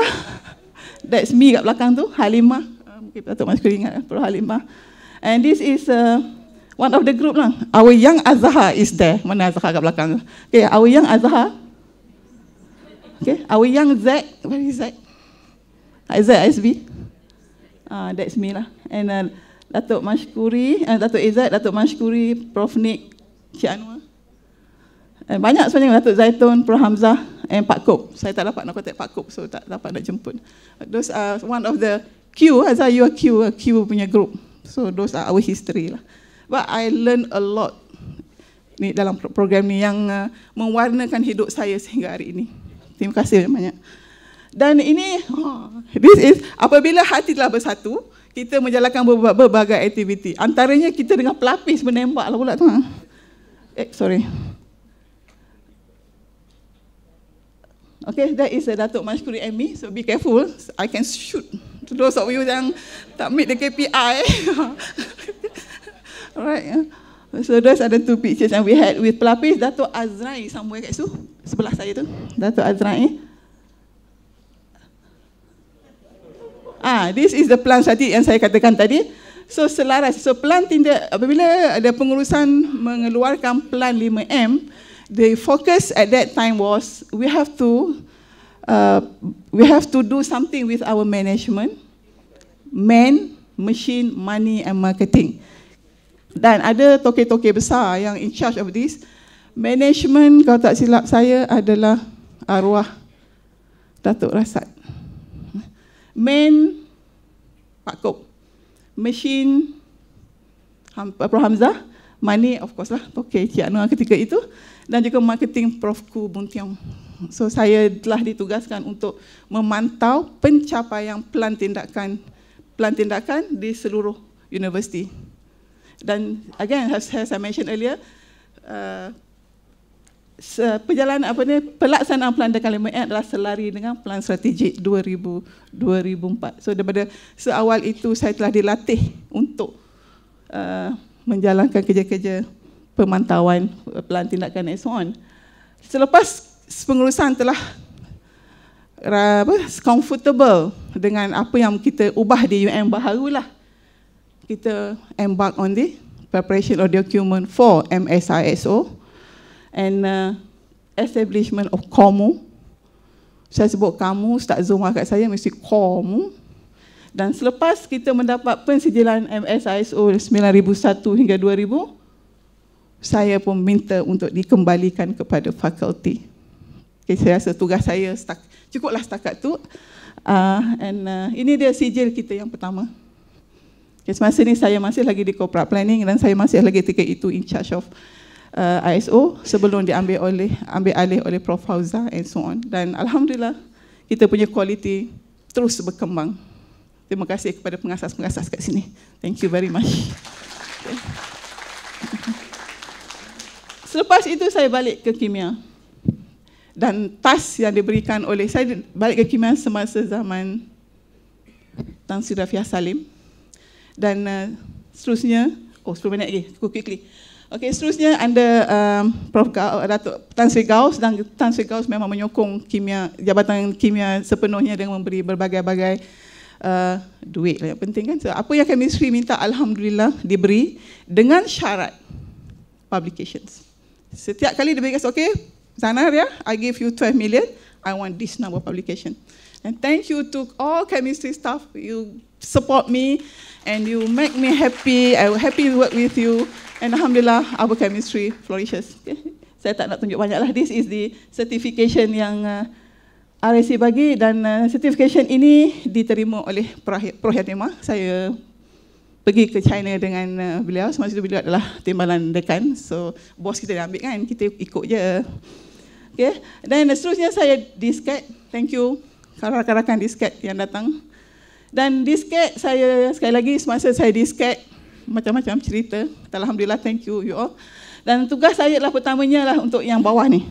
That's me kat belakang tu, Halimah. Ah, mungkin Datuk masih ingat Prof Halimah. And this is uh, one of the group lah. Our young Azhar is there. Mana Azhar kat belakang Okay, our young Azhar. Okay, our young Zach. Where is Zack? Isaac SB uh, that's me lah. And uh, Datuk Mashkuri, uh, Datuk Izzat, Datuk Mashkuri, Prof Nik, Cik Anwar. Uh, banyak sebenarnya Datuk Zaitun, Prof Hamzah and Pak Kop. Saya tak dapat nak kontak Pak Kop, so tak dapat nak jemput. Those are one of the Q, Azhar, you are Q, a uh, Q punya group. So those are our history lah. But I learn a lot ni dalam program ni yang uh, mewarnakan hidup saya sehingga hari ini. Terima kasih banyak. -banyak. Dan ini, ha. this is apabila hati telah bersatu, kita menjalankan berbagai aktiviti. Antaranya kita dengan pelapis menembak lah pula tu. Ha. Eh, sorry. Okay, that is a Datuk Mashkuri and me. So be careful. I can shoot. To those of you yang tak meet the KPI. Alright. So those are the two pictures yang we had with pelapis Datuk Azrai somewhere kat situ. Sebelah saya tu. Datuk Azrai. Ah, this is the plan tadi yang saya katakan tadi. So selaras. So plan tindak apabila ada pengurusan mengeluarkan plan 5M, the focus at that time was we have to uh, we have to do something with our management, men, machine, money and marketing. Dan ada toke-toke besar yang in charge of this. Management kalau tak silap saya adalah arwah Datuk Rasad. Man, Pak Kok. Machine, Ham, Prof. Hamzah. Money, of course lah. Okay, Cik Anwar ketika itu. Dan juga marketing Prof. Ku Buntiong. So, saya telah ditugaskan untuk memantau pencapaian pelan tindakan pelan tindakan di seluruh universiti. Dan again, as, as I mentioned earlier, uh, perjalanan apa ni pelaksanaan plan Declaration Act adalah selari dengan pelan strategik 2000 2004. So daripada seawal itu saya telah dilatih untuk uh, menjalankan kerja-kerja pemantauan pelan tindakan and so on. Selepas pengurusan telah apa comfortable dengan apa yang kita ubah di UN baharulah kita embark on the preparation of document for MSISO and uh, establishment of KOMU. Saya sebut kamu, Ustaz Zoom kat saya mesti KOMU. Dan selepas kita mendapat pensijilan MSISO 9001 hingga 2000, saya pun minta untuk dikembalikan kepada fakulti. Okay, saya rasa tugas saya setak, cukuplah setakat tu. Uh, and uh, ini dia sijil kita yang pertama. Okay, semasa ni saya masih lagi di corporate planning dan saya masih lagi tiga itu in charge of uh, ISO sebelum diambil oleh ambil alih oleh Prof Hauza and so on dan alhamdulillah kita punya quality terus berkembang. Terima kasih kepada pengasas-pengasas kat sini. Thank you very much. Okay. Selepas itu saya balik ke kimia dan tas yang diberikan oleh saya balik ke kimia semasa zaman Tan Sri Rafiah Salim dan uh, seterusnya oh 10 minit lagi cukup quickly Okey, seterusnya anda uh, um, Prof Gau, Datuk Tan Sri Gaus dan Tan Sri Gaus memang menyokong kimia Jabatan Kimia sepenuhnya dengan memberi berbagai-bagai uh, duit lah yang penting kan. So, apa yang chemistry minta alhamdulillah diberi dengan syarat publications. Setiap kali dia berikan, okay, Zanar ya, I give you 12 million, I want this number publication. And thank you to all chemistry staff, you support me and you make me happy, I'm happy to work with you. And Alhamdulillah, our chemistry flourishes. Okay. Saya tak nak tunjuk banyaklah. This is the certification yang uh, RSC bagi dan uh, certification ini diterima oleh Prohyatima. Saya pergi ke China dengan uh, beliau. Semasa itu beliau adalah timbalan dekan. So, bos kita dah ambil kan. Kita ikut je. Okay. Dan uh, seterusnya saya disket. Thank you rakan-rakan disket yang datang. Dan disket saya, sekali lagi semasa saya disket, macam-macam cerita. Alhamdulillah, thank you you all. Dan tugas saya adalah pertamanya lah untuk yang bawah ni.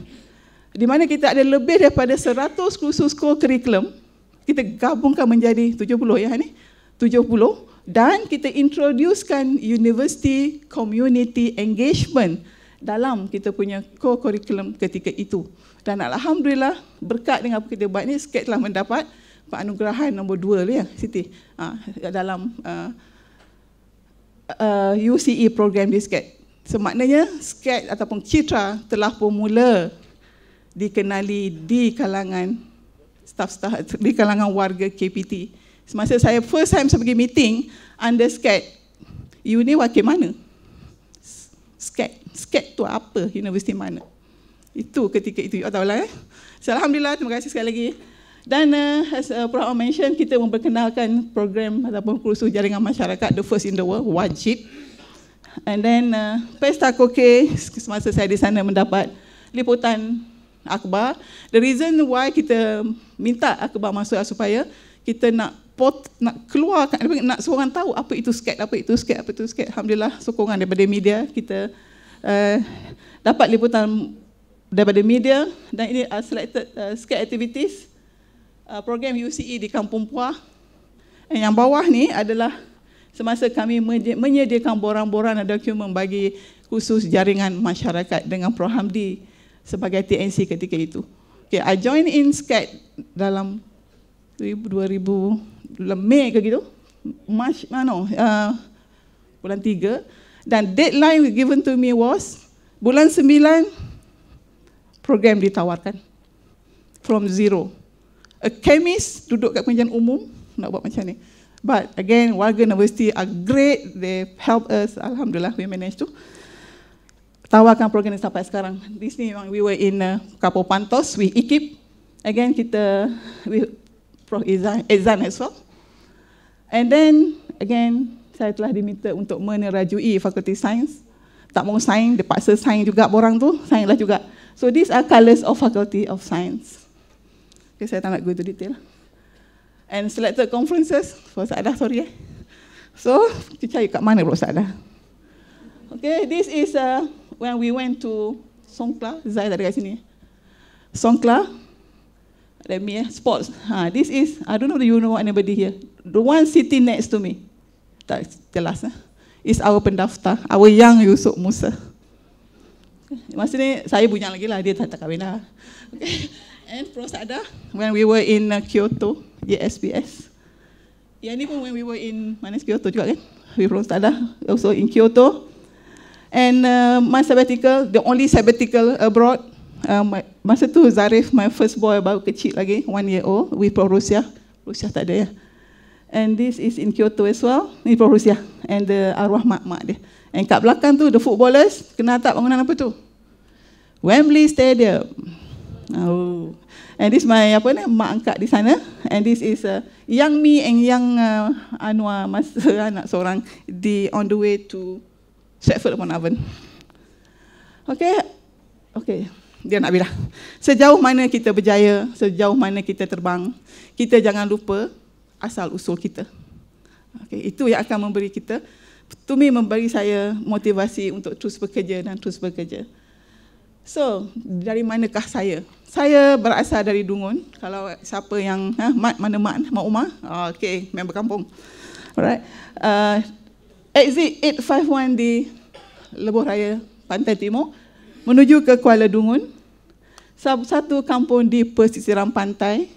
Di mana kita ada lebih daripada 100 kursus core curriculum, kita gabungkan menjadi 70 ya ni. 70 dan kita introducekan university community engagement dalam kita punya core curriculum ketika itu. Dan Alhamdulillah berkat dengan apa kita buat ni, sikit telah mendapat penganugerahan nombor dua ya, Siti. Ha, dalam uh, uh, UCE program di SCAD. Semaknanya so, SCAD ataupun CITRA telah pun mula dikenali di kalangan staff-staff di kalangan warga KPT. Semasa saya first time saya pergi meeting under SCAD, you ni wakil mana? SCAD, SCAD tu apa? Universiti mana? Itu ketika itu, you tahu lah eh. So, Alhamdulillah, terima kasih sekali lagi. Dan uh, as uh, Prof. mention, kita memperkenalkan program ataupun kursus jaringan masyarakat The First in the World, wajib. And then uh, Pesta Koke, semasa saya di sana mendapat liputan akhbar. The reason why kita minta akhbar masuk lah supaya kita nak pot, nak keluar, nak seorang tahu apa itu sket, apa itu sket, apa itu sket. Alhamdulillah sokongan daripada media kita uh, dapat liputan daripada media dan ini uh, selected uh, sket activities uh, program UCE di Kampung Puah. And eh, yang bawah ni adalah semasa kami menyediakan borang-borang dan dokumen bagi khusus jaringan masyarakat dengan Prohamdi sebagai TNC ketika itu. Okay, I join in SCAT dalam 2000, 2000 Mei ke gitu. March, mana? Ah, uh, bulan 3 dan deadline given to me was bulan 9 program ditawarkan from zero a chemist duduk kat pengajian umum nak buat macam ni but again warga universiti are great they help us alhamdulillah we manage to tawarkan program ni sampai sekarang This ni, memang we were in uh, Kapo Pantos we equip again kita we pro Ezan as well and then again saya telah diminta untuk menerajui Fakulti Sains. Tak mau sains, dipaksa sign juga orang tu, sign lah juga. So these are colors of Faculty of Science. Okay, saya tak nak go to detail. And selected conferences for Saadah, sorry eh. So, kita cari kat mana pula Saadah. Okay, this is uh, when we went to Songkla. Zai tak ada kat sini. Eh? Songkla. Let me, eh, sports. Ha, this is, I don't know if you know anybody here. The one sitting next to me. Tak jelas. Eh. Is our pendaftar. Our young Yusuf Musa. Masa ni, saya bunyang lagi lah. Dia tak, tak kahwin lah. Okay and Prof. Sada when we were in uh, Kyoto, ESPS. Yeah, ni pun when we were in mana Kyoto juga kan? With Prof. Sada also in Kyoto. And uh, my sabbatical, the only sabbatical abroad, uh, masa tu Zarif, my first boy, baru kecil lagi, one year old, with Prof. Rusia. Rusia tak ada ya. And this is in Kyoto as well, ni Prof. Rusia. And the arwah mak-mak dia. And kat belakang tu, the footballers, kena tak bangunan apa tu? Wembley Stadium. Oh. And this my apa ni mak angkat di sana and this is a uh, young me and young uh, Anwar masa anak seorang di on the way to Stratford upon Avon. Okay. Okay. Dia nak bilah. Sejauh mana kita berjaya, sejauh mana kita terbang, kita jangan lupa asal usul kita. Okay, itu yang akan memberi kita Tumi memberi saya motivasi untuk terus bekerja dan terus bekerja. So, dari manakah saya? Saya berasal dari Dungun. Kalau siapa yang ha, mat, mana mat, mak rumah, oh, okay, member kampung. Alright. Uh, exit 851 di Lebuh Raya, Pantai Timur, menuju ke Kuala Dungun. Satu kampung di persisiran pantai.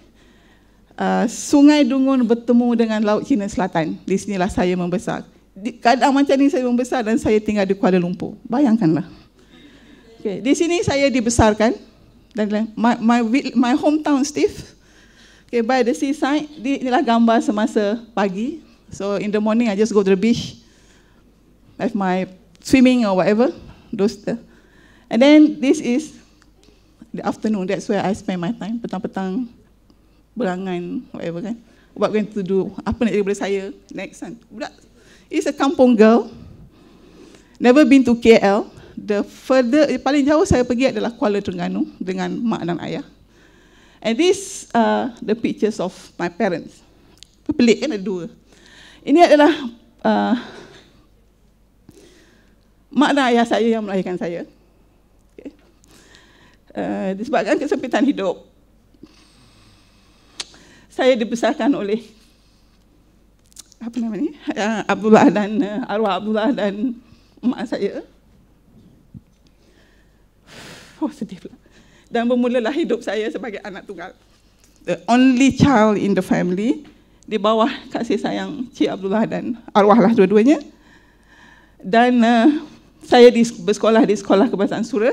Uh, Sungai Dungun bertemu dengan Laut Cina Selatan. Di sinilah saya membesar. Di, kadang macam ini saya membesar dan saya tinggal di Kuala Lumpur. Bayangkanlah. Okay, di sini saya dibesarkan dan my my my hometown Steve. Okay, by the seaside. Di, inilah gambar semasa pagi. So in the morning I just go to the beach. Have my swimming or whatever. Those the. And then this is the afternoon. That's where I spend my time. Petang-petang berangan whatever kan. What going to do? Apa nak daripada saya next kan? Budak is a kampung girl. Never been to KL the further paling jauh saya pergi adalah Kuala Terengganu dengan mak dan ayah. And this uh, the pictures of my parents. Pelik kan ada dua. Ini adalah uh, mak dan ayah saya yang melahirkan saya. Okay. Uh, disebabkan kesempitan hidup, saya dibesarkan oleh apa nama ni? Uh, Abdullah dan uh, arwah Abdullah dan mak saya. Oh, sedihlah. Dan bermulalah hidup saya sebagai anak tunggal. The only child in the family di bawah kasih sayang Cik Abdullah dan arwahlah dua-duanya. Dan uh, saya di bersekolah di sekolah kebangsaan Sura.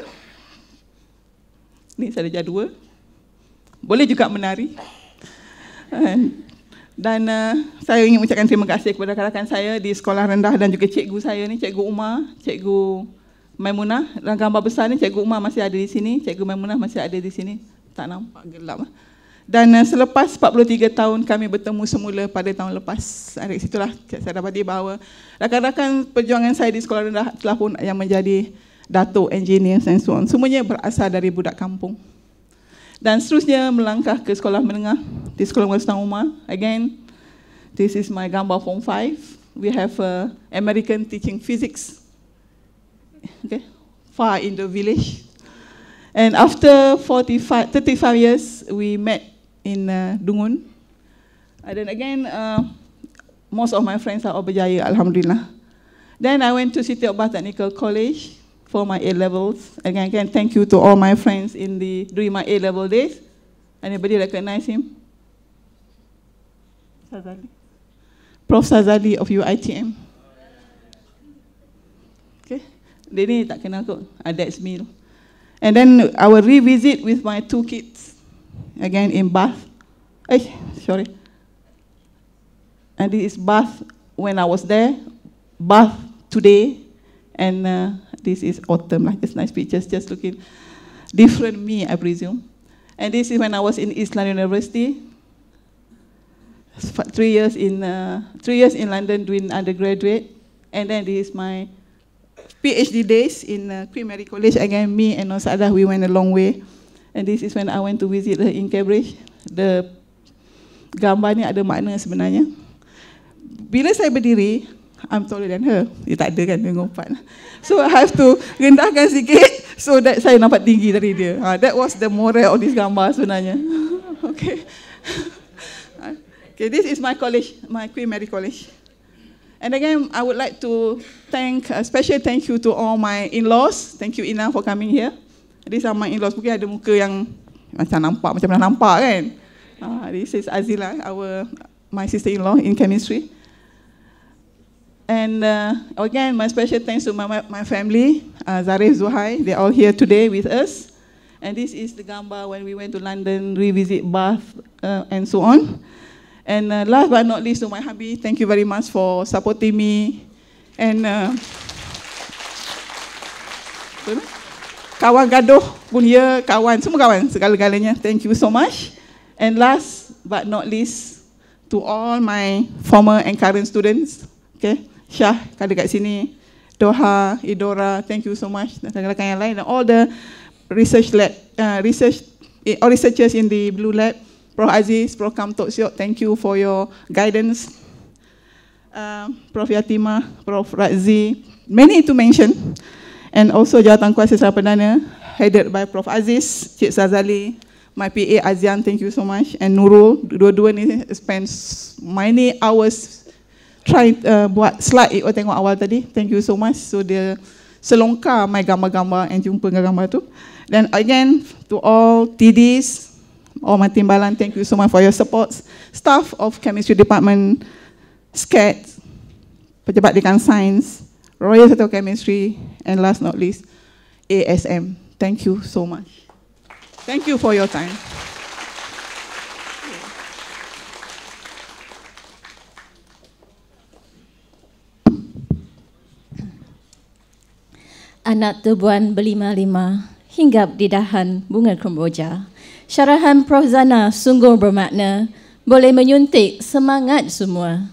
Ini saya jadi dua. Boleh juga menari. dan uh, saya ingin ucapkan terima kasih kepada rakan-rakan saya di sekolah rendah dan juga cikgu saya ni, cikgu Umar, cikgu Maimunah, gambar besar ni Cikgu Umar masih ada di sini, Cikgu Maimunah masih ada di sini. Tak nampak gelap. Ah. Dan eh, selepas 43 tahun kami bertemu semula pada tahun lepas. Dari situlah saya dapat dia bawa. rakan-rakan perjuangan saya di sekolah rendah telah pun yang menjadi Dato' Engineer dan so on. Semuanya berasal dari budak kampung. Dan seterusnya melangkah ke sekolah menengah di sekolah Menengah Sultan Umar. Again, this is my gambar form 5. We have a eh, American teaching physics okay, far in the village. And after 45, 35 years, we met in uh, Dungun. And uh, then again, uh, most of my friends are Obajaya, Alhamdulillah. Then I went to City of Bath College for my A-levels. Again, again, thank you to all my friends in the during my A-level days. Anybody recognize him? Sazali. Prof. Sazali of UITM. Dia ni tak kenal kot. Uh, that's me. Lah. And then I will revisit with my two kids. Again in Bath. Eh, sorry. And this is Bath when I was there. Bath today. And uh, this is autumn. Like lah. it's nice pictures. Just looking different me, I presume. And this is when I was in Eastland University. Three years in uh, three years in London doing undergraduate. And then this is my PhD days in uh, Queen Mary College. Again, me and Osada, we went a long way. And this is when I went to visit her in Cambridge. The gambar ni ada makna sebenarnya. Bila saya berdiri, I'm taller than her. Dia tak ada kan, dia ngumpat. So I have to rendahkan sikit so that saya nampak tinggi dari dia. Ha, that was the moral of this gambar sebenarnya. okay. okay, this is my college, my Queen Mary College. And again, I would like to thank, a special thank you to all my in-laws. Thank you, Ina, for coming here. These are my in-laws. Mungkin ada muka yang macam nampak, macam dah nampak kan? Uh, this is Azila, our, my sister-in-law in chemistry. And uh, again, my special thanks to my, my family, uh, Zarif Zuhai. They're all here today with us. And this is the gambar when we went to London, revisit Bath uh, and so on. And uh, last but not least, to my hubby, thank you very much for supporting me. And uh, kawan gaduh pun ya, kawan, semua kawan, segala-galanya. Thank you so much. And last but not least, to all my former and current students, okay, Syah, kada dekat sini, Doha, Idora, thank you so much. Dan yang lain, all the research lab, uh, research, eh, all researchers in the blue lab, Prof. Aziz, Prof. Kam Tok Siok, thank you for your guidance. Uh, Prof. Yatima, Prof. Razi, many to mention. And also Jawatan Kuasa Sera Perdana, headed by Prof. Aziz, Cik Sazali, my PA Azian, thank you so much. And Nurul, dua-dua ni spend many hours trying uh, buat slide ikut tengok awal tadi. Thank you so much. So dia selongkar my gambar-gambar and jumpa gambar-gambar tu. Then again, to all TDs, my Timbalan, thank you so much for your support. Staff of Chemistry Department, SCAT, Pejabat Dekan Science, Royal Institute of Chemistry, and last not least, ASM. Thank you so much. Thank you for your time. Anak tebuan berlima-lima hinggap di dahan bunga kemboja. Syarahan Prof. Zana sungguh bermakna, boleh menyuntik semangat semua.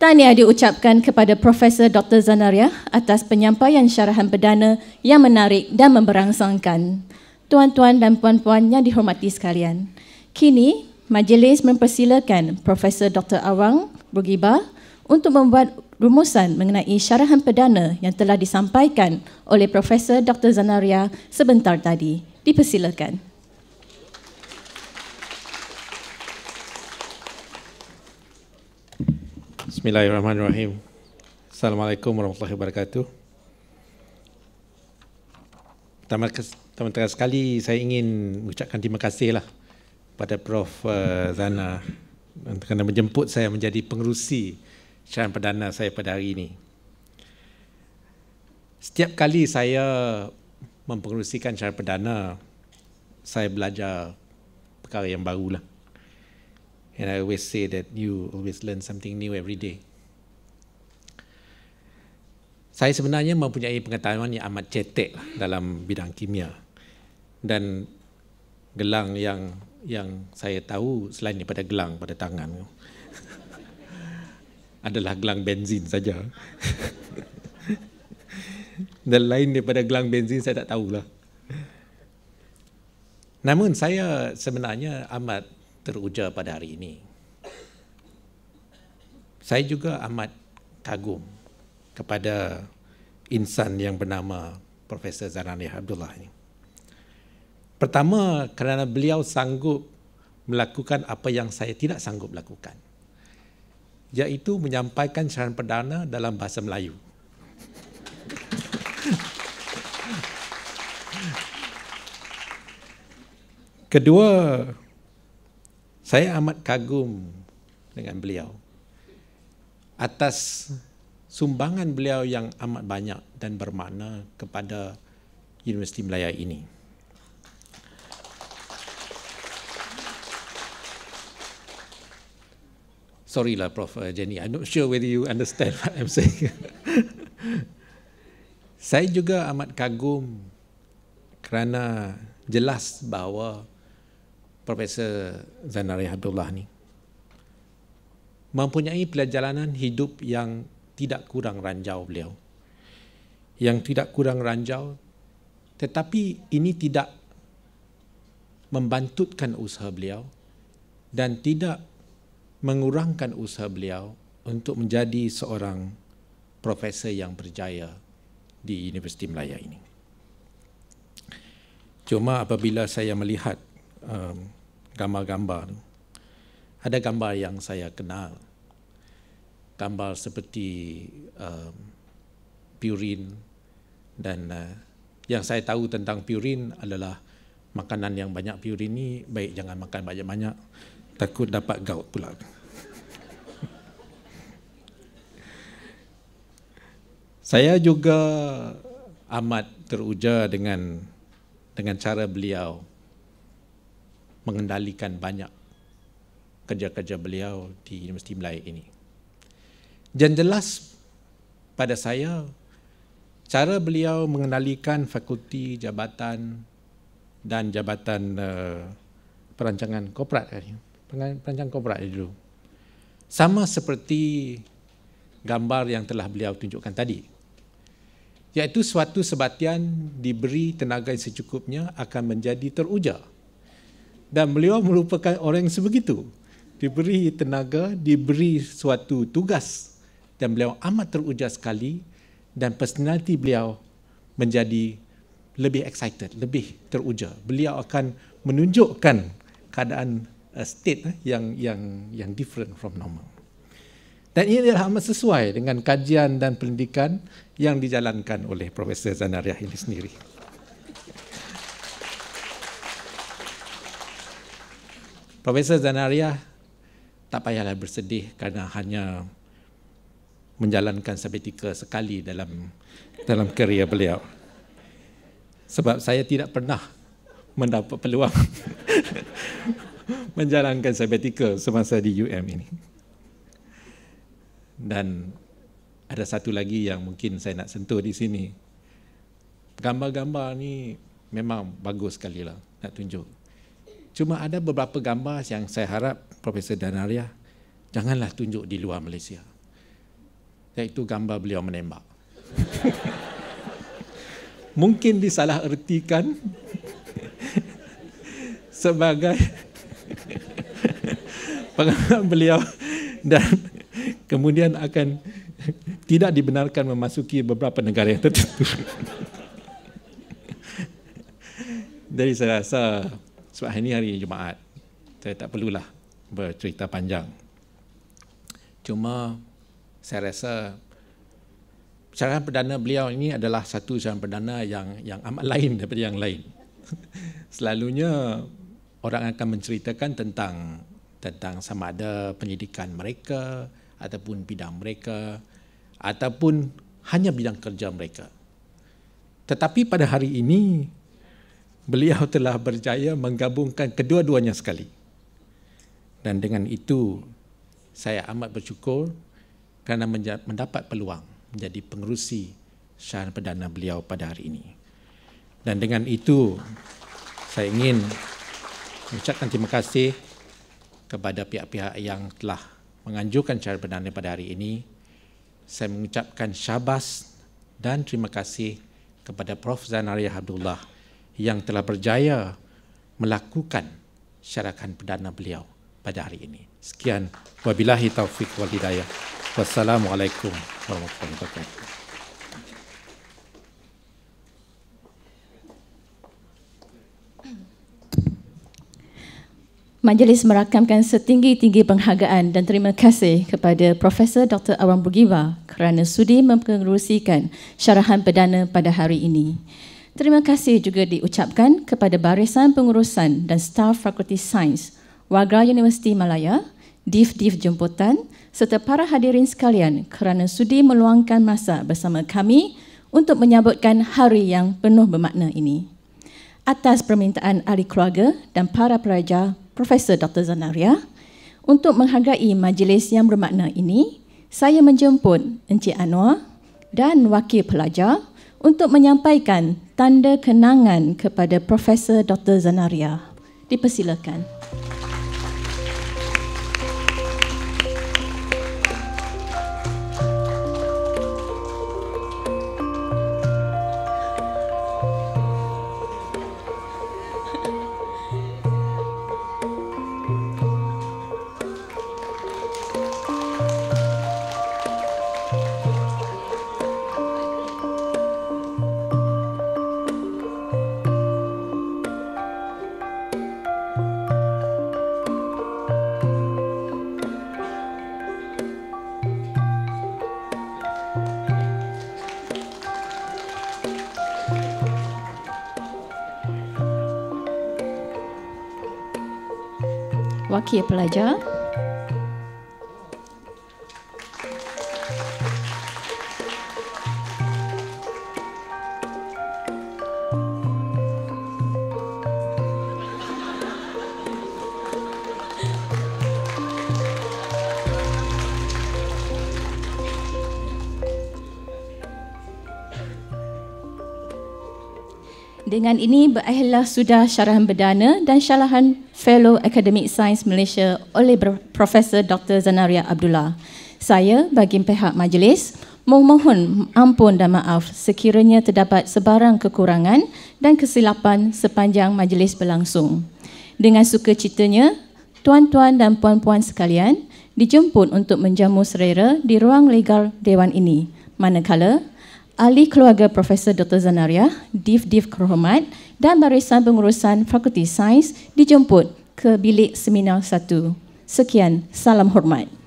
Tahniah diucapkan kepada Profesor Dr. Zanaria atas penyampaian syarahan perdana yang menarik dan memberangsangkan. Tuan-tuan dan puan-puan yang dihormati sekalian. Kini, majlis mempersilakan Profesor Dr. Awang Bugiba untuk membuat rumusan mengenai syarahan perdana yang telah disampaikan oleh Profesor Dr. Zanaria sebentar tadi. Dipersilakan. Bismillahirrahmanirrahim. Assalamualaikum warahmatullahi wabarakatuh. Pertama-tama sekali saya ingin mengucapkan terima kasihlah pada Prof eh, Zana kerana menjemput saya menjadi pengerusi syarikat perdana saya pada hari ini. Setiap kali saya mempengerusikan syarikat perdana, saya belajar perkara yang baru lah. And I always say that you always learn something new every day. Saya sebenarnya mempunyai pengetahuan yang amat cetek lah dalam bidang kimia. Dan gelang yang yang saya tahu selain daripada gelang pada tangan adalah gelang bensin saja. Dan lain daripada gelang bensin saya tak tahulah. Namun saya sebenarnya amat teruja pada hari ini. Saya juga amat kagum kepada insan yang bernama Profesor Zanani Abdullah ini. Pertama kerana beliau sanggup melakukan apa yang saya tidak sanggup lakukan. Iaitu menyampaikan ceramah perdana dalam bahasa Melayu. Kedua, saya amat kagum dengan beliau atas sumbangan beliau yang amat banyak dan bermakna kepada Universiti Melayu ini. Sorry lah Prof eh, Jenny, I'm not sure whether you understand what I'm saying. Saya juga amat kagum kerana jelas bahawa Profesor Zainal Abdullah ni mempunyai perjalanan hidup yang tidak kurang ranjau beliau. Yang tidak kurang ranjau tetapi ini tidak membantutkan usaha beliau dan tidak mengurangkan usaha beliau untuk menjadi seorang profesor yang berjaya di Universiti Melayu ini. Cuma apabila saya melihat um, gambar-gambar. Ada gambar yang saya kenal. Gambar seperti um, purin dan uh, yang saya tahu tentang purin adalah makanan yang banyak purin ni baik jangan makan banyak-banyak takut dapat gout pula. saya juga amat teruja dengan dengan cara beliau mengendalikan banyak kerja-kerja beliau di Universiti Melayu ini. Dan jelas pada saya, cara beliau mengendalikan fakulti, jabatan dan jabatan eh, perancangan korporat. Perancangan korporat dulu. Sama seperti gambar yang telah beliau tunjukkan tadi. Iaitu suatu sebatian diberi tenaga yang secukupnya akan menjadi teruja dan beliau merupakan orang yang sebegitu diberi tenaga diberi suatu tugas dan beliau amat teruja sekali dan personaliti beliau menjadi lebih excited lebih teruja beliau akan menunjukkan keadaan uh, state uh, yang yang yang different from normal dan ini adalah amat sesuai dengan kajian dan pendidikan yang dijalankan oleh Profesor Zanariah ini sendiri. Profesor Zanaria tak payahlah bersedih kerana hanya menjalankan sabbatical sekali dalam dalam kerjaya beliau. Sebab saya tidak pernah mendapat peluang menjalankan sabbatical semasa di UM ini. Dan ada satu lagi yang mungkin saya nak sentuh di sini. Gambar-gambar ni memang bagus sekali lah nak tunjuk. Cuma ada beberapa gambar yang saya harap Profesor Danaria janganlah tunjuk di luar Malaysia. yaitu gambar beliau menembak. Mungkin disalahertikan sebagai pengalaman beliau dan kemudian akan tidak dibenarkan memasuki beberapa negara yang tertentu. Jadi saya rasa sebab hari ini hari Jumaat. Saya tak perlulah bercerita panjang. Cuma saya rasa syarahan perdana beliau ini adalah satu syarahan perdana yang yang amat lain daripada yang lain. Selalunya orang akan menceritakan tentang tentang sama ada pendidikan mereka ataupun bidang mereka ataupun hanya bidang kerja mereka. Tetapi pada hari ini beliau telah berjaya menggabungkan kedua-duanya sekali. Dan dengan itu, saya amat bersyukur kerana mendapat peluang menjadi pengerusi syarahan perdana beliau pada hari ini. Dan dengan itu, saya ingin mengucapkan terima kasih kepada pihak-pihak yang telah menganjurkan syarahan perdana pada hari ini. Saya mengucapkan syabas dan terima kasih kepada Prof. Zanariah Abdullah yang telah berjaya melakukan syarahan perdana beliau pada hari ini. Sekian, wabillahi taufiq wal hidayah. Wassalamualaikum warahmatullahi wabarakatuh. Majlis merakamkan setinggi-tinggi penghargaan dan terima kasih kepada Profesor Dr. Awang Bugiva kerana sudi mempengerusikan syarahan perdana pada hari ini. Terima kasih juga diucapkan kepada Barisan Pengurusan dan Staff Fakulti Sains Warga Universiti Malaya, Div-Div Jemputan serta para hadirin sekalian kerana sudi meluangkan masa bersama kami untuk menyambutkan hari yang penuh bermakna ini. Atas permintaan ahli keluarga dan para pelajar Profesor Dr. Zanaria, untuk menghargai majlis yang bermakna ini, saya menjemput Encik Anwar dan wakil pelajar untuk menyampaikan tanda kenangan kepada Profesor Dr. Zanaria. Dipersilakan. Okey pelajar. Dengan ini berakhirlah sudah syarahan berdana dan syarahan Fellow Academic Science Malaysia oleh Profesor Dr. Zanaria Abdullah. Saya bagi pihak majlis memohon ampun dan maaf sekiranya terdapat sebarang kekurangan dan kesilapan sepanjang majlis berlangsung. Dengan suka citanya, tuan-tuan dan puan-puan sekalian dijemput untuk menjamu serera di ruang legal Dewan ini. Manakala ahli keluarga Profesor Dr. Zanaria, Div Div Kerohmat dan barisan pengurusan Fakulti Sains dijemput ke bilik seminar Satu. Sekian, salam hormat.